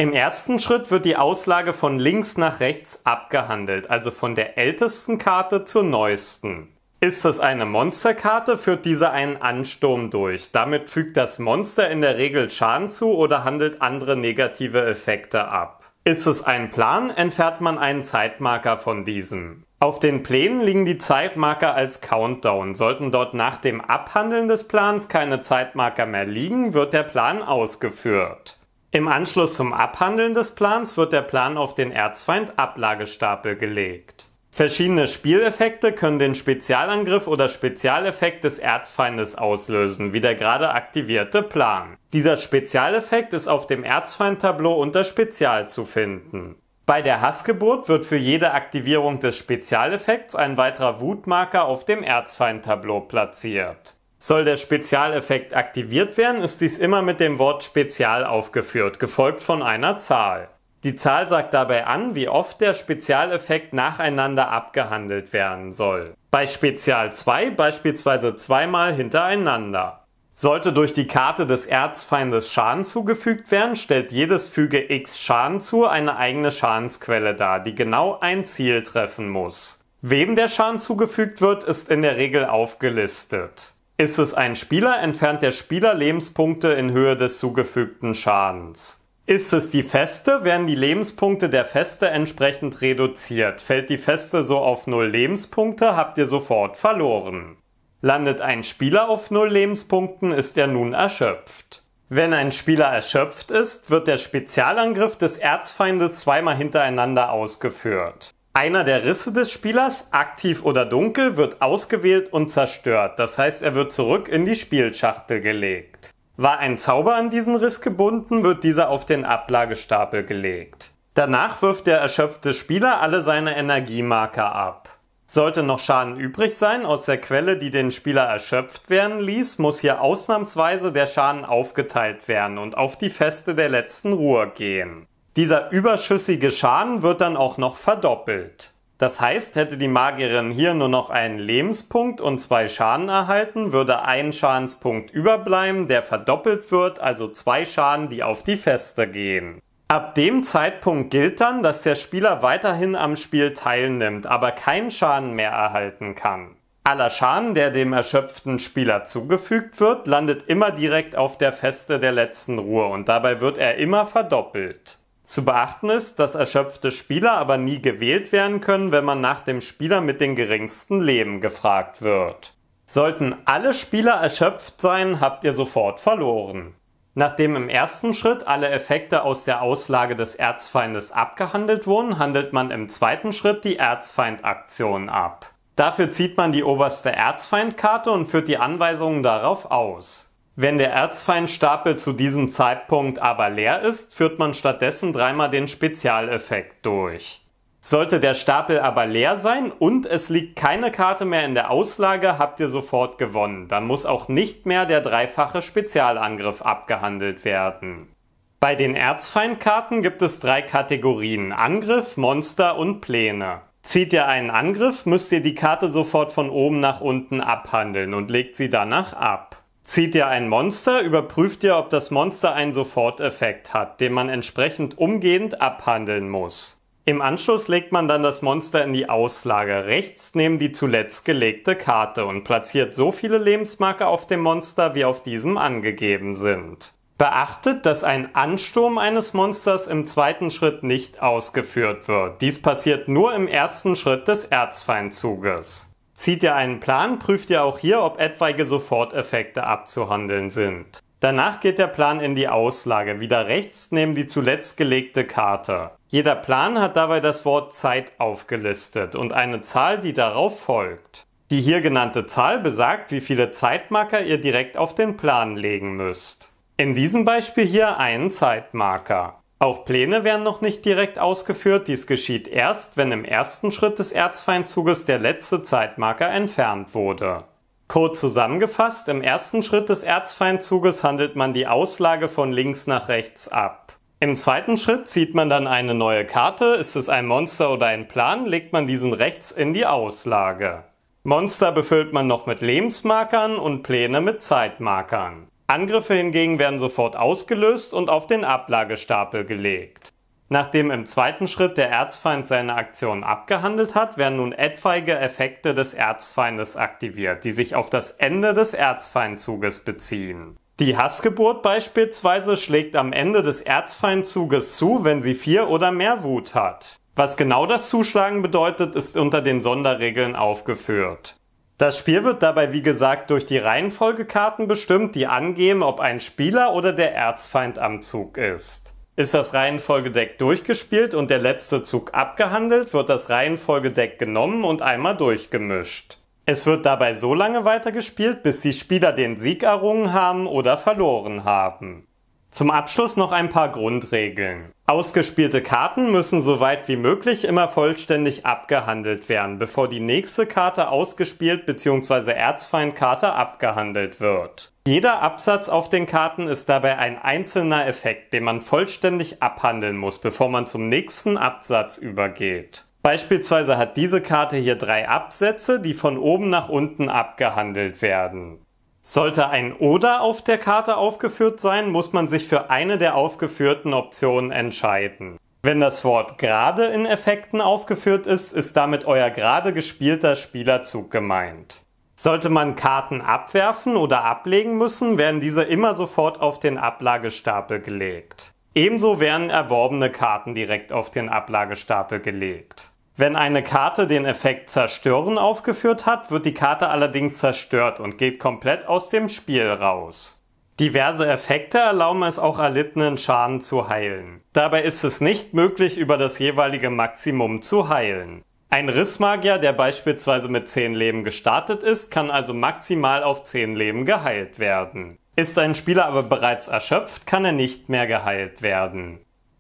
Im ersten Schritt wird die Auslage von links nach rechts abgehandelt, also von der ältesten Karte zur neuesten. Ist es eine Monsterkarte, führt diese einen Ansturm durch. Damit fügt das Monster in der Regel Schaden zu oder handelt andere negative Effekte ab. Ist es ein Plan, entfernt man einen Zeitmarker von diesem. Auf den Plänen liegen die Zeitmarker als Countdown. Sollten dort nach dem Abhandeln des Plans keine Zeitmarker mehr liegen, wird der Plan ausgeführt. Im Anschluss zum Abhandeln des Plans wird der Plan auf den Erzfeind Ablagestapel gelegt. Verschiedene Spieleffekte können den Spezialangriff oder Spezialeffekt des Erzfeindes auslösen, wie der gerade aktivierte Plan. Dieser Spezialeffekt ist auf dem Erzfeind-Tableau unter Spezial zu finden. Bei der Hassgeburt wird für jede Aktivierung des Spezialeffekts ein weiterer Wutmarker auf dem Erzfeind-Tableau platziert. Soll der Spezialeffekt aktiviert werden, ist dies immer mit dem Wort Spezial aufgeführt, gefolgt von einer Zahl. Die Zahl sagt dabei an, wie oft der Spezialeffekt nacheinander abgehandelt werden soll. Bei Spezial 2 beispielsweise zweimal hintereinander. Sollte durch die Karte des Erzfeindes Schaden zugefügt werden, stellt jedes Füge x Schaden zu eine eigene Schadensquelle dar, die genau ein Ziel treffen muss. Wem der Schaden zugefügt wird, ist in der Regel aufgelistet. Ist es ein Spieler, entfernt der Spieler Lebenspunkte in Höhe des zugefügten Schadens. Ist es die Feste, werden die Lebenspunkte der Feste entsprechend reduziert. Fällt die Feste so auf 0 Lebenspunkte, habt ihr sofort verloren. Landet ein Spieler auf 0 Lebenspunkten, ist er nun erschöpft. Wenn ein Spieler erschöpft ist, wird der Spezialangriff des Erzfeindes zweimal hintereinander ausgeführt. Einer der Risse des Spielers, aktiv oder dunkel, wird ausgewählt und zerstört. Das heißt, er wird zurück in die Spielschachtel gelegt. War ein Zauber an diesen Riss gebunden, wird dieser auf den Ablagestapel gelegt. Danach wirft der erschöpfte Spieler alle seine Energiemarker ab. Sollte noch Schaden übrig sein aus der Quelle, die den Spieler erschöpft werden ließ, muss hier ausnahmsweise der Schaden aufgeteilt werden und auf die Feste der letzten Ruhe gehen. Dieser überschüssige Schaden wird dann auch noch verdoppelt. Das heißt, hätte die Magierin hier nur noch einen Lebenspunkt und zwei Schaden erhalten, würde ein Schadenspunkt überbleiben, der verdoppelt wird, also zwei Schaden, die auf die Feste gehen. Ab dem Zeitpunkt gilt dann, dass der Spieler weiterhin am Spiel teilnimmt, aber keinen Schaden mehr erhalten kann. Aller Schaden, der dem erschöpften Spieler zugefügt wird, landet immer direkt auf der Feste der letzten Ruhe und dabei wird er immer verdoppelt. Zu beachten ist, dass erschöpfte Spieler aber nie gewählt werden können, wenn man nach dem Spieler mit den geringsten Leben gefragt wird. Sollten alle Spieler erschöpft sein, habt ihr sofort verloren. Nachdem im ersten Schritt alle Effekte aus der Auslage des Erzfeindes abgehandelt wurden, handelt man im zweiten Schritt die Erzfeindaktion ab. Dafür zieht man die oberste Erzfeindkarte und führt die Anweisungen darauf aus. Wenn der Erzfeinstapel zu diesem Zeitpunkt aber leer ist, führt man stattdessen dreimal den Spezialeffekt durch. Sollte der Stapel aber leer sein und es liegt keine Karte mehr in der Auslage, habt ihr sofort gewonnen. Dann muss auch nicht mehr der dreifache Spezialangriff abgehandelt werden. Bei den Erzfeindkarten gibt es drei Kategorien Angriff, Monster und Pläne. Zieht ihr einen Angriff, müsst ihr die Karte sofort von oben nach unten abhandeln und legt sie danach ab. Zieht ihr ein Monster, überprüft ihr, ob das Monster einen Soforteffekt hat, den man entsprechend umgehend abhandeln muss. Im Anschluss legt man dann das Monster in die Auslage rechts neben die zuletzt gelegte Karte und platziert so viele Lebensmarke auf dem Monster, wie auf diesem angegeben sind. Beachtet, dass ein Ansturm eines Monsters im zweiten Schritt nicht ausgeführt wird. Dies passiert nur im ersten Schritt des Erzfeindzuges zieht ihr einen Plan, prüft ihr auch hier, ob etwaige Soforteffekte abzuhandeln sind. Danach geht der Plan in die Auslage, wieder rechts neben die zuletzt gelegte Karte. Jeder Plan hat dabei das Wort Zeit aufgelistet und eine Zahl, die darauf folgt. Die hier genannte Zahl besagt, wie viele Zeitmarker ihr direkt auf den Plan legen müsst. In diesem Beispiel hier einen Zeitmarker. Auch Pläne werden noch nicht direkt ausgeführt, dies geschieht erst, wenn im ersten Schritt des Erzfeindzuges der letzte Zeitmarker entfernt wurde. Kurz zusammengefasst, im ersten Schritt des Erzfeindzuges handelt man die Auslage von links nach rechts ab. Im zweiten Schritt zieht man dann eine neue Karte, ist es ein Monster oder ein Plan, legt man diesen rechts in die Auslage. Monster befüllt man noch mit Lebensmarkern und Pläne mit Zeitmarkern. Angriffe hingegen werden sofort ausgelöst und auf den Ablagestapel gelegt. Nachdem im zweiten Schritt der Erzfeind seine Aktion abgehandelt hat, werden nun etwaige Effekte des Erzfeindes aktiviert, die sich auf das Ende des Erzfeindzuges beziehen. Die Hassgeburt beispielsweise schlägt am Ende des Erzfeindzuges zu, wenn sie vier oder mehr Wut hat. Was genau das Zuschlagen bedeutet, ist unter den Sonderregeln aufgeführt. Das Spiel wird dabei, wie gesagt, durch die Reihenfolgekarten bestimmt, die angeben, ob ein Spieler oder der Erzfeind am Zug ist. Ist das Reihenfolgedeck durchgespielt und der letzte Zug abgehandelt, wird das Reihenfolgedeck genommen und einmal durchgemischt. Es wird dabei so lange weitergespielt, bis die Spieler den Sieg errungen haben oder verloren haben. Zum Abschluss noch ein paar Grundregeln. Ausgespielte Karten müssen so weit wie möglich immer vollständig abgehandelt werden, bevor die nächste Karte ausgespielt bzw. Erzfeindkarte abgehandelt wird. Jeder Absatz auf den Karten ist dabei ein einzelner Effekt, den man vollständig abhandeln muss, bevor man zum nächsten Absatz übergeht. Beispielsweise hat diese Karte hier drei Absätze, die von oben nach unten abgehandelt werden. Sollte ein Oder auf der Karte aufgeführt sein, muss man sich für eine der aufgeführten Optionen entscheiden. Wenn das Wort gerade in Effekten aufgeführt ist, ist damit euer gerade gespielter Spielerzug gemeint. Sollte man Karten abwerfen oder ablegen müssen, werden diese immer sofort auf den Ablagestapel gelegt. Ebenso werden erworbene Karten direkt auf den Ablagestapel gelegt. Wenn eine Karte den Effekt Zerstören aufgeführt hat, wird die Karte allerdings zerstört und geht komplett aus dem Spiel raus. Diverse Effekte erlauben es auch erlittenen Schaden zu heilen. Dabei ist es nicht möglich, über das jeweilige Maximum zu heilen. Ein Rissmagier, der beispielsweise mit 10 Leben gestartet ist, kann also maximal auf 10 Leben geheilt werden. Ist ein Spieler aber bereits erschöpft, kann er nicht mehr geheilt werden.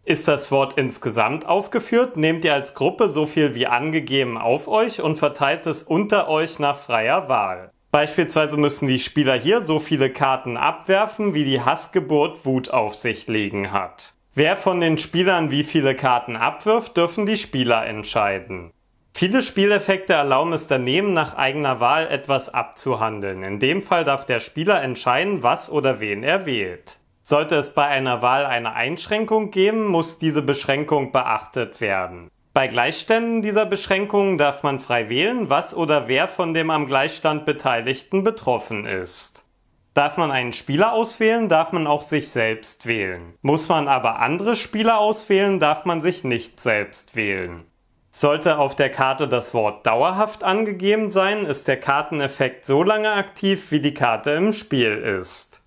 Ist das Wort insgesamt aufgeführt? Nehmt ihr als Gruppe so viel wie angegeben auf euch und verteilt es unter euch nach freier Wahl. Beispielsweise müssen die Spieler hier so viele Karten abwerfen, wie die Hassgeburt Wut auf sich legen hat. Wer von den Spielern wie viele Karten abwirft, dürfen die Spieler entscheiden. Viele Spieleffekte erlauben es daneben nach eigener Wahl etwas abzuhandeln. In dem Fall darf der Spieler entscheiden, was oder wen er wählt. Sollte es bei einer Wahl eine Einschränkung geben, muss diese Beschränkung beachtet werden. Bei Gleichständen dieser Beschränkungen darf man frei wählen, was oder wer von dem am Gleichstand Beteiligten betroffen ist. Darf man einen Spieler auswählen, darf man auch sich selbst wählen. Muss man aber andere Spieler auswählen, darf man sich nicht selbst wählen. Sollte auf der Karte das Wort dauerhaft angegeben sein, ist der Karteneffekt so lange aktiv, wie die Karte im Spiel ist.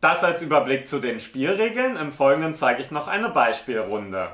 Das als Überblick zu den Spielregeln. Im Folgenden zeige ich noch eine Beispielrunde.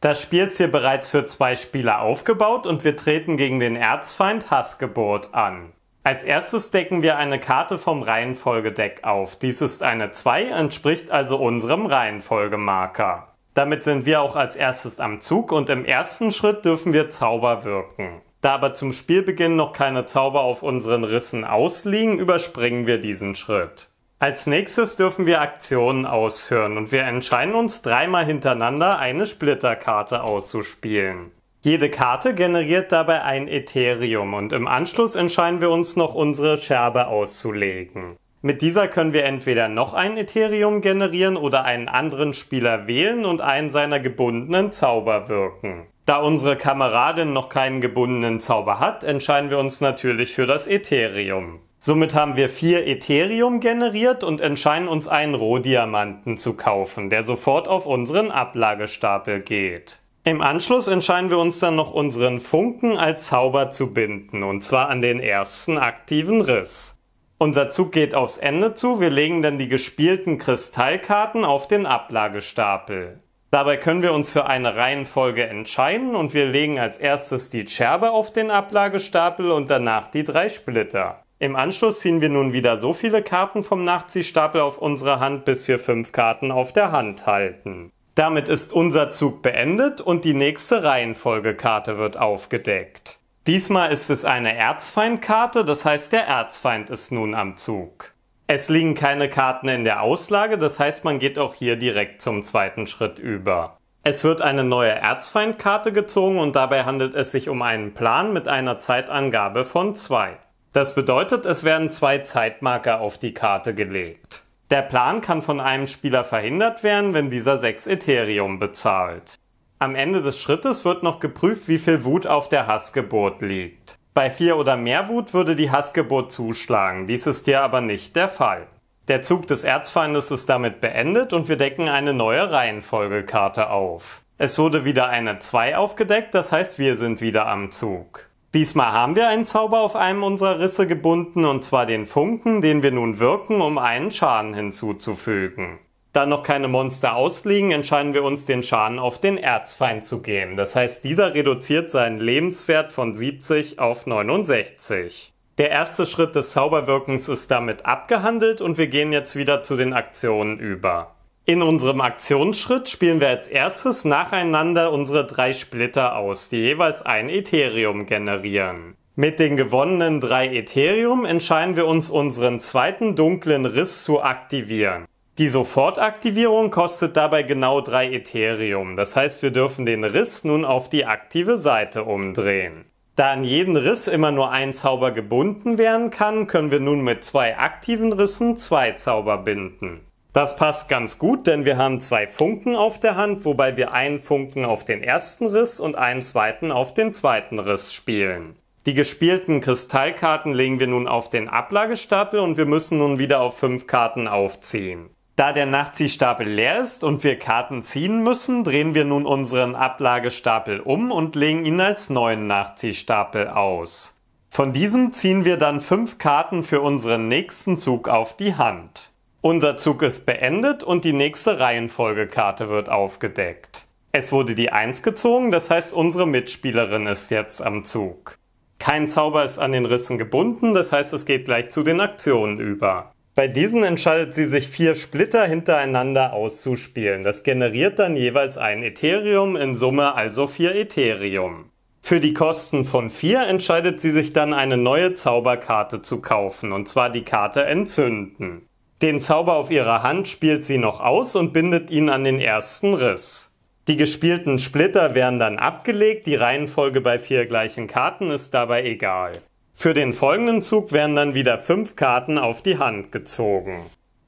Das Spiel ist hier bereits für zwei Spieler aufgebaut und wir treten gegen den Erzfeind Hassgeburt an. Als erstes decken wir eine Karte vom Reihenfolgedeck auf. Dies ist eine 2, entspricht also unserem Reihenfolgemarker. Damit sind wir auch als erstes am Zug und im ersten Schritt dürfen wir Zauber wirken. Da aber zum Spielbeginn noch keine Zauber auf unseren Rissen ausliegen, überspringen wir diesen Schritt. Als nächstes dürfen wir Aktionen ausführen und wir entscheiden uns dreimal hintereinander eine Splitterkarte auszuspielen. Jede Karte generiert dabei ein Ethereum und im Anschluss entscheiden wir uns noch unsere Scherbe auszulegen. Mit dieser können wir entweder noch ein Ethereum generieren oder einen anderen Spieler wählen und einen seiner gebundenen Zauber wirken. Da unsere Kameradin noch keinen gebundenen Zauber hat, entscheiden wir uns natürlich für das Ethereum. Somit haben wir vier Ethereum generiert und entscheiden uns einen Rohdiamanten zu kaufen, der sofort auf unseren Ablagestapel geht. Im Anschluss entscheiden wir uns dann noch unseren Funken als Zauber zu binden, und zwar an den ersten aktiven Riss. Unser Zug geht aufs Ende zu, wir legen dann die gespielten Kristallkarten auf den Ablagestapel. Dabei können wir uns für eine Reihenfolge entscheiden und wir legen als erstes die Scherbe auf den Ablagestapel und danach die drei Splitter. Im Anschluss ziehen wir nun wieder so viele Karten vom Nachziehstapel auf unsere Hand, bis wir fünf Karten auf der Hand halten. Damit ist unser Zug beendet und die nächste Reihenfolgekarte wird aufgedeckt. Diesmal ist es eine Erzfeindkarte, das heißt der Erzfeind ist nun am Zug. Es liegen keine Karten in der Auslage, das heißt man geht auch hier direkt zum zweiten Schritt über. Es wird eine neue Erzfeindkarte gezogen und dabei handelt es sich um einen Plan mit einer Zeitangabe von zwei. Das bedeutet, es werden zwei Zeitmarker auf die Karte gelegt. Der Plan kann von einem Spieler verhindert werden, wenn dieser 6 Ethereum bezahlt. Am Ende des Schrittes wird noch geprüft, wie viel Wut auf der Hassgeburt liegt. Bei 4 oder mehr Wut würde die Hassgeburt zuschlagen, dies ist hier aber nicht der Fall. Der Zug des Erzfeindes ist damit beendet und wir decken eine neue Reihenfolgekarte auf. Es wurde wieder eine 2 aufgedeckt, das heißt wir sind wieder am Zug. Diesmal haben wir einen Zauber auf einem unserer Risse gebunden, und zwar den Funken, den wir nun wirken, um einen Schaden hinzuzufügen. Da noch keine Monster ausliegen, entscheiden wir uns, den Schaden auf den Erzfeind zu geben. Das heißt, dieser reduziert seinen Lebenswert von 70 auf 69. Der erste Schritt des Zauberwirkens ist damit abgehandelt und wir gehen jetzt wieder zu den Aktionen über. In unserem Aktionsschritt spielen wir als erstes nacheinander unsere drei Splitter aus, die jeweils ein Ethereum generieren. Mit den gewonnenen drei Ethereum entscheiden wir uns, unseren zweiten dunklen Riss zu aktivieren. Die Sofortaktivierung kostet dabei genau drei Ethereum. Das heißt, wir dürfen den Riss nun auf die aktive Seite umdrehen. Da an jeden Riss immer nur ein Zauber gebunden werden kann, können wir nun mit zwei aktiven Rissen zwei Zauber binden. Das passt ganz gut, denn wir haben zwei Funken auf der Hand, wobei wir einen Funken auf den ersten Riss und einen zweiten auf den zweiten Riss spielen. Die gespielten Kristallkarten legen wir nun auf den Ablagestapel und wir müssen nun wieder auf fünf Karten aufziehen. Da der Nachziehstapel leer ist und wir Karten ziehen müssen, drehen wir nun unseren Ablagestapel um und legen ihn als neuen Nachziehstapel aus. Von diesem ziehen wir dann fünf Karten für unseren nächsten Zug auf die Hand. Unser Zug ist beendet und die nächste Reihenfolgekarte wird aufgedeckt. Es wurde die 1 gezogen, das heißt unsere Mitspielerin ist jetzt am Zug. Kein Zauber ist an den Rissen gebunden, das heißt es geht gleich zu den Aktionen über. Bei diesen entscheidet sie sich vier Splitter hintereinander auszuspielen. Das generiert dann jeweils ein Ethereum, in Summe also vier Ethereum. Für die Kosten von vier entscheidet sie sich dann eine neue Zauberkarte zu kaufen, und zwar die Karte Entzünden. Den Zauber auf ihrer Hand spielt sie noch aus und bindet ihn an den ersten Riss. Die gespielten Splitter werden dann abgelegt, die Reihenfolge bei vier gleichen Karten ist dabei egal. Für den folgenden Zug werden dann wieder fünf Karten auf die Hand gezogen.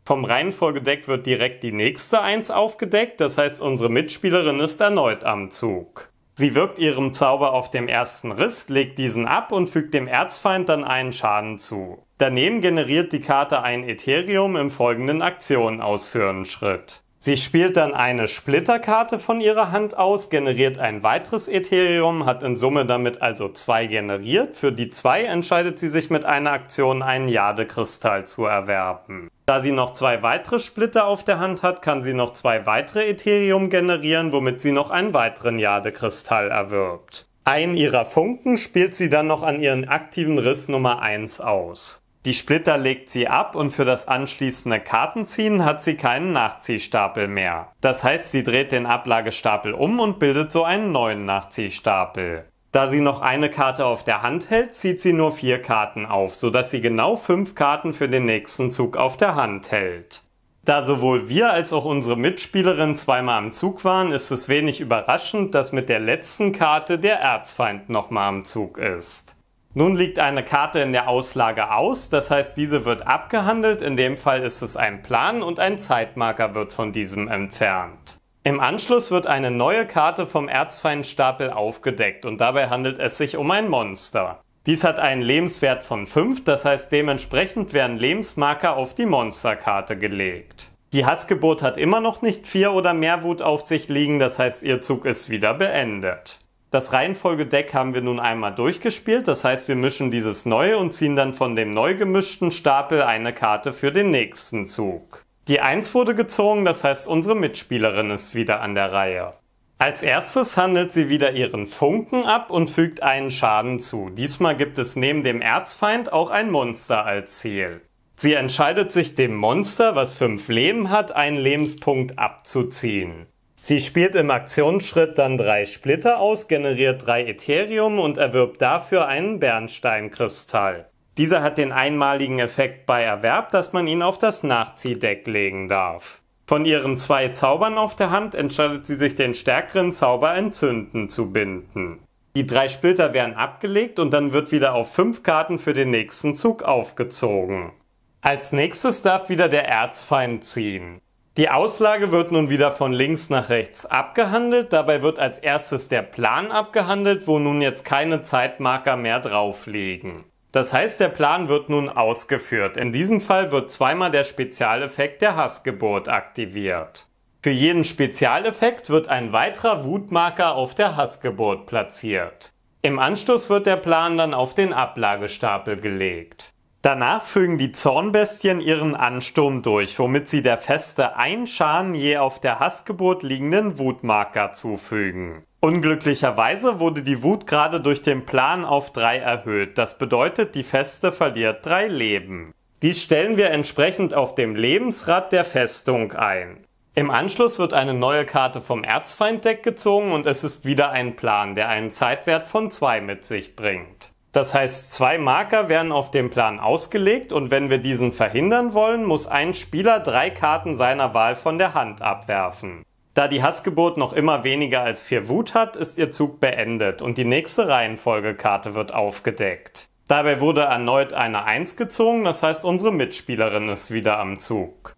Vom Reihenfolgedeck wird direkt die nächste Eins aufgedeckt, das heißt unsere Mitspielerin ist erneut am Zug. Sie wirkt ihrem Zauber auf dem ersten Riss, legt diesen ab und fügt dem Erzfeind dann einen Schaden zu. Daneben generiert die Karte ein Ethereum im folgenden Aktionen ausführen schritt Sie spielt dann eine Splitterkarte von ihrer Hand aus, generiert ein weiteres Ethereum, hat in Summe damit also zwei generiert. Für die zwei entscheidet sie sich mit einer Aktion, einen Jadekristall zu erwerben. Da sie noch zwei weitere Splitter auf der Hand hat, kann sie noch zwei weitere Ethereum generieren, womit sie noch einen weiteren Jadekristall erwirbt. Einen ihrer Funken spielt sie dann noch an ihren aktiven Riss Nummer 1 aus. Die Splitter legt sie ab und für das anschließende Kartenziehen hat sie keinen Nachziehstapel mehr. Das heißt, sie dreht den Ablagestapel um und bildet so einen neuen Nachziehstapel. Da sie noch eine Karte auf der Hand hält, zieht sie nur vier Karten auf, sodass sie genau fünf Karten für den nächsten Zug auf der Hand hält. Da sowohl wir als auch unsere Mitspielerin zweimal am Zug waren, ist es wenig überraschend, dass mit der letzten Karte der Erzfeind nochmal am Zug ist. Nun liegt eine Karte in der Auslage aus, das heißt, diese wird abgehandelt, in dem Fall ist es ein Plan und ein Zeitmarker wird von diesem entfernt. Im Anschluss wird eine neue Karte vom Erzfeindenstapel aufgedeckt und dabei handelt es sich um ein Monster. Dies hat einen Lebenswert von 5, das heißt dementsprechend werden Lebensmarker auf die Monsterkarte gelegt. Die Hassgeburt hat immer noch nicht 4 oder mehr Wut auf sich liegen, das heißt ihr Zug ist wieder beendet. Das Reihenfolgedeck haben wir nun einmal durchgespielt, das heißt wir mischen dieses neue und ziehen dann von dem neu gemischten Stapel eine Karte für den nächsten Zug. Die 1 wurde gezogen, das heißt unsere Mitspielerin ist wieder an der Reihe. Als erstes handelt sie wieder ihren Funken ab und fügt einen Schaden zu. Diesmal gibt es neben dem Erzfeind auch ein Monster als Ziel. Sie entscheidet sich dem Monster, was 5 Leben hat, einen Lebenspunkt abzuziehen. Sie spielt im Aktionsschritt dann drei Splitter aus, generiert drei Ethereum und erwirbt dafür einen Bernsteinkristall. Dieser hat den einmaligen Effekt bei Erwerb, dass man ihn auf das Nachziehdeck legen darf. Von ihren zwei Zaubern auf der Hand entscheidet sie sich, den stärkeren Zauber Entzünden zu binden. Die drei Splitter werden abgelegt und dann wird wieder auf fünf Karten für den nächsten Zug aufgezogen. Als nächstes darf wieder der Erzfeind ziehen. Die Auslage wird nun wieder von links nach rechts abgehandelt. Dabei wird als erstes der Plan abgehandelt, wo nun jetzt keine Zeitmarker mehr drauf liegen. Das heißt, der Plan wird nun ausgeführt. In diesem Fall wird zweimal der Spezialeffekt der Hassgeburt aktiviert. Für jeden Spezialeffekt wird ein weiterer Wutmarker auf der Hassgeburt platziert. Im Anschluss wird der Plan dann auf den Ablagestapel gelegt. Danach fügen die Zornbestien ihren Ansturm durch, womit sie der Feste ein Schaden je auf der Hassgeburt liegenden Wutmarker zufügen. Unglücklicherweise wurde die Wut gerade durch den Plan auf drei erhöht. Das bedeutet, die Feste verliert drei Leben. Dies stellen wir entsprechend auf dem Lebensrad der Festung ein. Im Anschluss wird eine neue Karte vom Erzfeinddeck gezogen und es ist wieder ein Plan, der einen Zeitwert von zwei mit sich bringt. Das heißt, zwei Marker werden auf dem Plan ausgelegt und wenn wir diesen verhindern wollen, muss ein Spieler drei Karten seiner Wahl von der Hand abwerfen. Da die Hassgeburt noch immer weniger als vier Wut hat, ist ihr Zug beendet und die nächste Reihenfolgekarte wird aufgedeckt. Dabei wurde erneut eine 1 gezogen, das heißt unsere Mitspielerin ist wieder am Zug.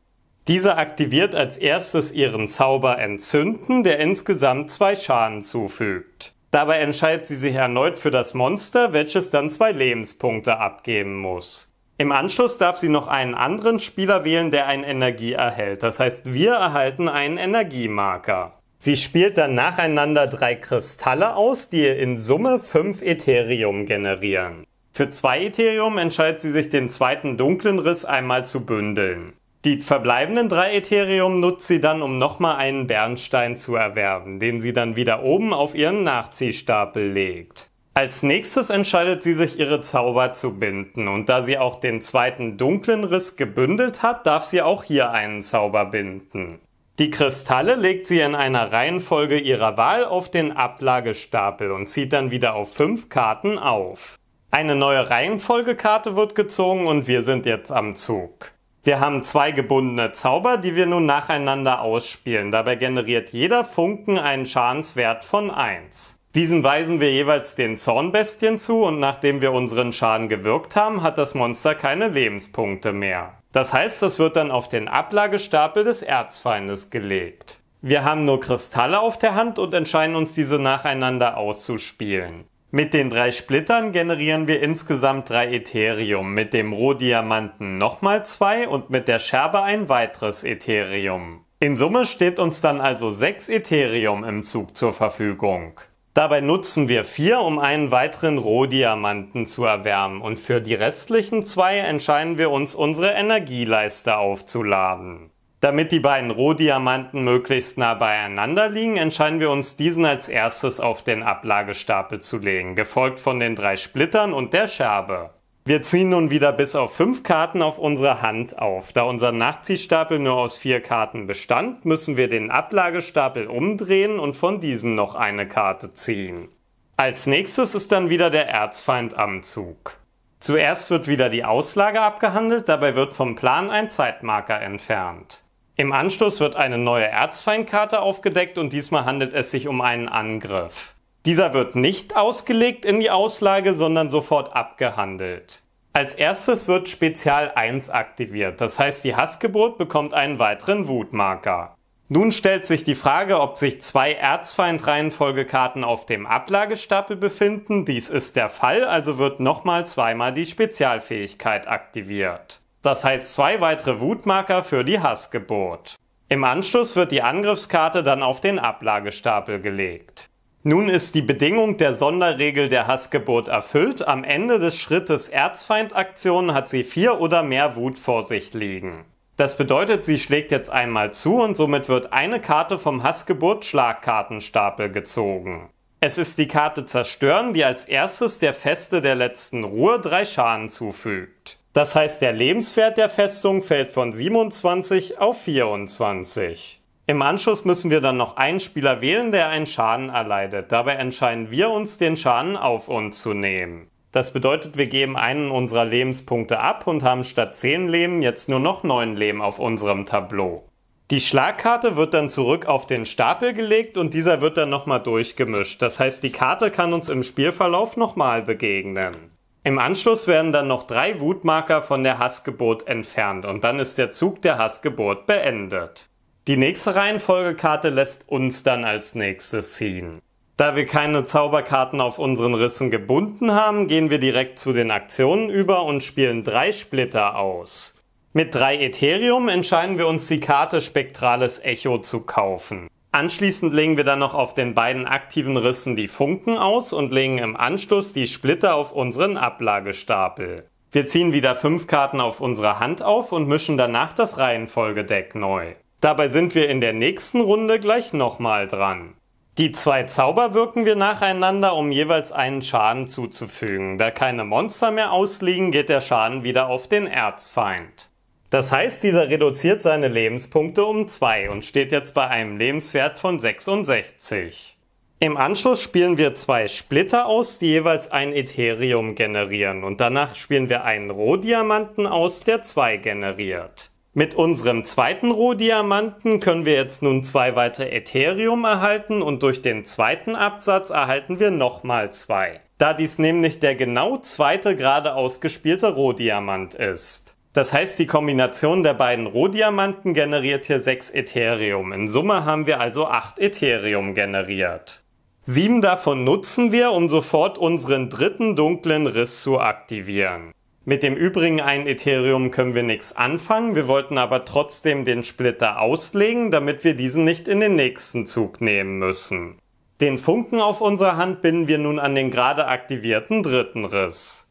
Diese aktiviert als erstes ihren Zauber Entzünden, der insgesamt zwei Schaden zufügt. Dabei entscheidet sie sich erneut für das Monster, welches dann zwei Lebenspunkte abgeben muss. Im Anschluss darf sie noch einen anderen Spieler wählen, der eine Energie erhält. Das heißt, wir erhalten einen Energiemarker. Sie spielt dann nacheinander drei Kristalle aus, die in Summe fünf Ethereum generieren. Für zwei Ethereum entscheidet sie sich, den zweiten dunklen Riss einmal zu bündeln. Die verbleibenden drei Ethereum nutzt sie dann, um nochmal einen Bernstein zu erwerben, den sie dann wieder oben auf ihren Nachziehstapel legt. Als nächstes entscheidet sie sich, ihre Zauber zu binden und da sie auch den zweiten dunklen Riss gebündelt hat, darf sie auch hier einen Zauber binden. Die Kristalle legt sie in einer Reihenfolge ihrer Wahl auf den Ablagestapel und zieht dann wieder auf fünf Karten auf. Eine neue Reihenfolgekarte wird gezogen und wir sind jetzt am Zug. Wir haben zwei gebundene Zauber, die wir nun nacheinander ausspielen. Dabei generiert jeder Funken einen Schadenswert von 1. Diesen weisen wir jeweils den Zornbestien zu und nachdem wir unseren Schaden gewirkt haben, hat das Monster keine Lebenspunkte mehr. Das heißt, es wird dann auf den Ablagestapel des Erzfeindes gelegt. Wir haben nur Kristalle auf der Hand und entscheiden uns, diese nacheinander auszuspielen. Mit den drei Splittern generieren wir insgesamt drei Ethereum, mit dem Rohdiamanten nochmal zwei und mit der Scherbe ein weiteres Ethereum. In Summe steht uns dann also sechs Ethereum im Zug zur Verfügung. Dabei nutzen wir vier, um einen weiteren Rohdiamanten zu erwärmen und für die restlichen zwei entscheiden wir uns, unsere Energieleiste aufzuladen. Damit die beiden Rohdiamanten möglichst nah beieinander liegen, entscheiden wir uns, diesen als erstes auf den Ablagestapel zu legen, gefolgt von den drei Splittern und der Scherbe. Wir ziehen nun wieder bis auf fünf Karten auf unsere Hand auf. Da unser Nachziehstapel nur aus vier Karten bestand, müssen wir den Ablagestapel umdrehen und von diesem noch eine Karte ziehen. Als nächstes ist dann wieder der Erzfeind am Zug. Zuerst wird wieder die Auslage abgehandelt, dabei wird vom Plan ein Zeitmarker entfernt. Im Anschluss wird eine neue Erzfeindkarte aufgedeckt und diesmal handelt es sich um einen Angriff. Dieser wird nicht ausgelegt in die Auslage, sondern sofort abgehandelt. Als erstes wird Spezial 1 aktiviert, das heißt die Hassgeburt bekommt einen weiteren Wutmarker. Nun stellt sich die Frage, ob sich zwei Erzfeind-Reihenfolgekarten auf dem Ablagestapel befinden. Dies ist der Fall, also wird nochmal zweimal die Spezialfähigkeit aktiviert das heißt zwei weitere Wutmarker für die Hassgeburt. Im Anschluss wird die Angriffskarte dann auf den Ablagestapel gelegt. Nun ist die Bedingung der Sonderregel der Hassgeburt erfüllt. Am Ende des Schrittes Erzfeindaktion hat sie vier oder mehr Wut vor sich liegen. Das bedeutet, sie schlägt jetzt einmal zu und somit wird eine Karte vom Hassgeburt Schlagkartenstapel gezogen. Es ist die Karte Zerstören, die als erstes der Feste der letzten Ruhe drei Schaden zufügt. Das heißt, der Lebenswert der Festung fällt von 27 auf 24. Im Anschluss müssen wir dann noch einen Spieler wählen, der einen Schaden erleidet. Dabei entscheiden wir uns, den Schaden auf uns zu nehmen. Das bedeutet, wir geben einen unserer Lebenspunkte ab und haben statt 10 Leben jetzt nur noch 9 Leben auf unserem Tableau. Die Schlagkarte wird dann zurück auf den Stapel gelegt und dieser wird dann nochmal durchgemischt. Das heißt, die Karte kann uns im Spielverlauf nochmal begegnen. Im Anschluss werden dann noch drei Wutmarker von der Hassgeburt entfernt und dann ist der Zug der Hassgeburt beendet. Die nächste Reihenfolgekarte lässt uns dann als nächstes ziehen. Da wir keine Zauberkarten auf unseren Rissen gebunden haben, gehen wir direkt zu den Aktionen über und spielen drei Splitter aus. Mit drei Ethereum entscheiden wir uns, die Karte Spektrales Echo zu kaufen. Anschließend legen wir dann noch auf den beiden aktiven Rissen die Funken aus und legen im Anschluss die Splitter auf unseren Ablagestapel. Wir ziehen wieder fünf Karten auf unsere Hand auf und mischen danach das Reihenfolgedeck neu. Dabei sind wir in der nächsten Runde gleich nochmal dran. Die zwei Zauber wirken wir nacheinander, um jeweils einen Schaden zuzufügen. Da keine Monster mehr ausliegen, geht der Schaden wieder auf den Erzfeind. Das heißt, dieser reduziert seine Lebenspunkte um 2 und steht jetzt bei einem Lebenswert von 66. Im Anschluss spielen wir zwei Splitter aus, die jeweils ein Ethereum generieren und danach spielen wir einen Rohdiamanten aus, der 2 generiert. Mit unserem zweiten Rohdiamanten können wir jetzt nun zwei weitere Ethereum erhalten und durch den zweiten Absatz erhalten wir nochmal zwei, da dies nämlich der genau zweite gerade ausgespielte Rohdiamant ist. Das heißt, die Kombination der beiden Rohdiamanten generiert hier 6 Ethereum. In Summe haben wir also 8 Ethereum generiert. Sieben davon nutzen wir, um sofort unseren dritten dunklen Riss zu aktivieren. Mit dem übrigen ein Ethereum können wir nichts anfangen, wir wollten aber trotzdem den Splitter auslegen, damit wir diesen nicht in den nächsten Zug nehmen müssen. Den Funken auf unserer Hand binden wir nun an den gerade aktivierten dritten Riss.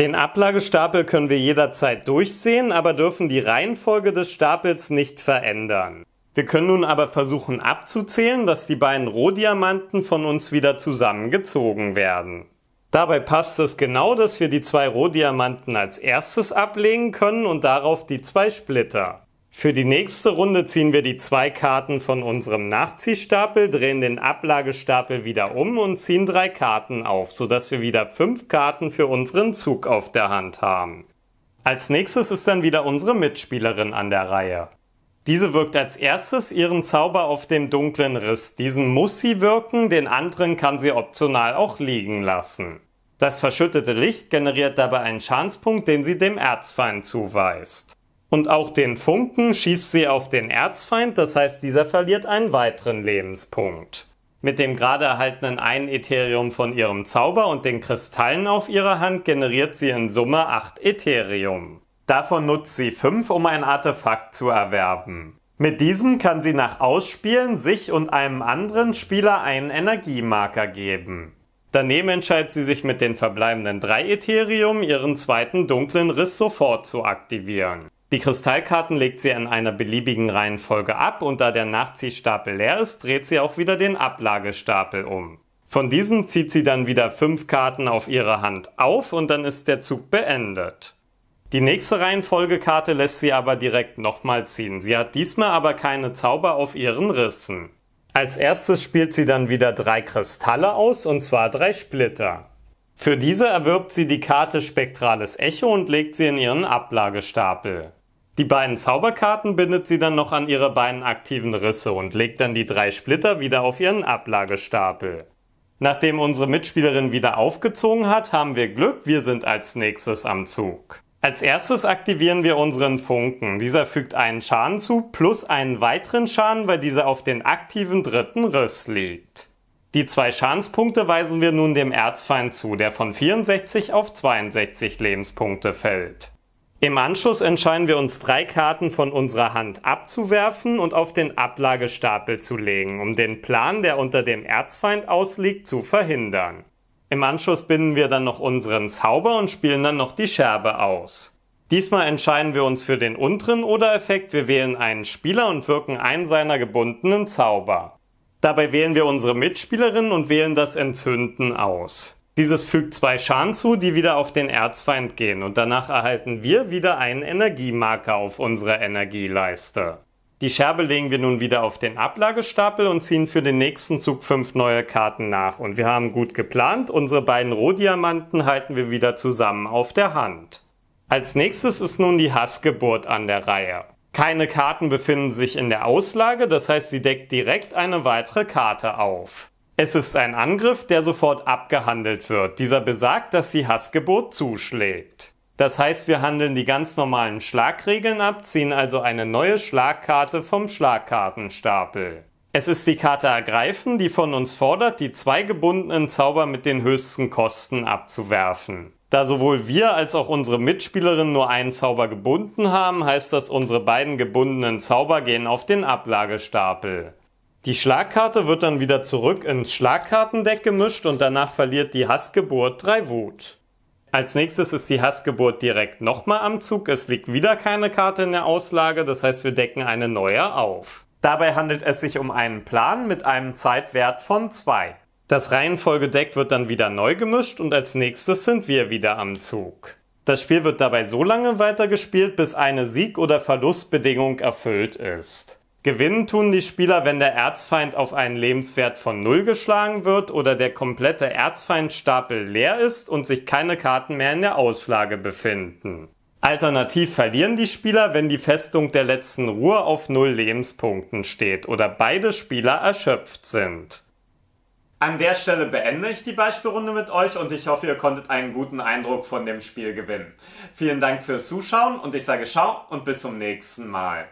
Den Ablagestapel können wir jederzeit durchsehen, aber dürfen die Reihenfolge des Stapels nicht verändern. Wir können nun aber versuchen abzuzählen, dass die beiden Rohdiamanten von uns wieder zusammengezogen werden. Dabei passt es genau, dass wir die zwei Rohdiamanten als erstes ablegen können und darauf die zwei Splitter. Für die nächste Runde ziehen wir die zwei Karten von unserem Nachziehstapel, drehen den Ablagestapel wieder um und ziehen drei Karten auf, sodass wir wieder fünf Karten für unseren Zug auf der Hand haben. Als nächstes ist dann wieder unsere Mitspielerin an der Reihe. Diese wirkt als erstes ihren Zauber auf dem dunklen Riss. Diesen muss sie wirken, den anderen kann sie optional auch liegen lassen. Das verschüttete Licht generiert dabei einen Schadenspunkt, den sie dem Erzfeind zuweist. Und auch den Funken schießt sie auf den Erzfeind, das heißt, dieser verliert einen weiteren Lebenspunkt. Mit dem gerade erhaltenen einen Ethereum von ihrem Zauber und den Kristallen auf ihrer Hand generiert sie in Summe 8 Ethereum. Davon nutzt sie 5, um ein Artefakt zu erwerben. Mit diesem kann sie nach Ausspielen sich und einem anderen Spieler einen Energiemarker geben. Daneben entscheidet sie sich mit den verbleibenden drei Ethereum, ihren zweiten dunklen Riss sofort zu aktivieren. Die Kristallkarten legt sie in einer beliebigen Reihenfolge ab und da der Nachziehstapel leer ist, dreht sie auch wieder den Ablagestapel um. Von diesem zieht sie dann wieder fünf Karten auf ihre Hand auf und dann ist der Zug beendet. Die nächste Reihenfolgekarte lässt sie aber direkt nochmal ziehen. Sie hat diesmal aber keine Zauber auf ihren Rissen. Als erstes spielt sie dann wieder drei Kristalle aus und zwar drei Splitter. Für diese erwirbt sie die Karte Spektrales Echo und legt sie in ihren Ablagestapel. Die beiden Zauberkarten bindet sie dann noch an ihre beiden aktiven Risse und legt dann die drei Splitter wieder auf ihren Ablagestapel. Nachdem unsere Mitspielerin wieder aufgezogen hat, haben wir Glück, wir sind als nächstes am Zug. Als erstes aktivieren wir unseren Funken. Dieser fügt einen Schaden zu plus einen weiteren Schaden, weil dieser auf den aktiven dritten Riss liegt. Die zwei Schadenspunkte weisen wir nun dem Erzfeind zu, der von 64 auf 62 Lebenspunkte fällt. Im Anschluss entscheiden wir uns, drei Karten von unserer Hand abzuwerfen und auf den Ablagestapel zu legen, um den Plan, der unter dem Erzfeind ausliegt, zu verhindern. Im Anschluss binden wir dann noch unseren Zauber und spielen dann noch die Scherbe aus. Diesmal entscheiden wir uns für den unteren Oder-Effekt, wir wählen einen Spieler und wirken einen seiner gebundenen Zauber. Dabei wählen wir unsere Mitspielerin und wählen das Entzünden aus. Dieses fügt zwei Scharen zu, die wieder auf den Erzfeind gehen und danach erhalten wir wieder einen Energiemarker auf unserer Energieleiste. Die Scherbe legen wir nun wieder auf den Ablagestapel und ziehen für den nächsten Zug fünf neue Karten nach. Und wir haben gut geplant, unsere beiden Rohdiamanten halten wir wieder zusammen auf der Hand. Als nächstes ist nun die Hassgeburt an der Reihe. Keine Karten befinden sich in der Auslage, das heißt, sie deckt direkt eine weitere Karte auf. Es ist ein Angriff, der sofort abgehandelt wird. Dieser besagt, dass sie Hassgebot zuschlägt. Das heißt, wir handeln die ganz normalen Schlagregeln ab, ziehen also eine neue Schlagkarte vom Schlagkartenstapel. Es ist die Karte Ergreifen, die von uns fordert, die zwei gebundenen Zauber mit den höchsten Kosten abzuwerfen. Da sowohl wir als auch unsere Mitspielerin nur einen Zauber gebunden haben, heißt das, unsere beiden gebundenen Zauber gehen auf den Ablagestapel. Die Schlagkarte wird dann wieder zurück ins Schlagkartendeck gemischt und danach verliert die Hassgeburt drei Wut. Als nächstes ist die Hassgeburt direkt nochmal am Zug. Es liegt wieder keine Karte in der Auslage, das heißt wir decken eine neue auf. Dabei handelt es sich um einen Plan mit einem Zeitwert von zwei. Das Reihenfolgedeck wird dann wieder neu gemischt und als nächstes sind wir wieder am Zug. Das Spiel wird dabei so lange weitergespielt, bis eine Sieg- oder Verlustbedingung erfüllt ist. Gewinnen tun die Spieler, wenn der Erzfeind auf einen Lebenswert von null geschlagen wird oder der komplette Erzfeindstapel leer ist und sich keine Karten mehr in der Auslage befinden. Alternativ verlieren die Spieler, wenn die Festung der letzten Ruhe auf null Lebenspunkten steht oder beide Spieler erschöpft sind. An der Stelle beende ich die Beispielrunde mit euch und ich hoffe, ihr konntet einen guten Eindruck von dem Spiel gewinnen. Vielen Dank fürs Zuschauen und ich sage Ciao und bis zum nächsten Mal.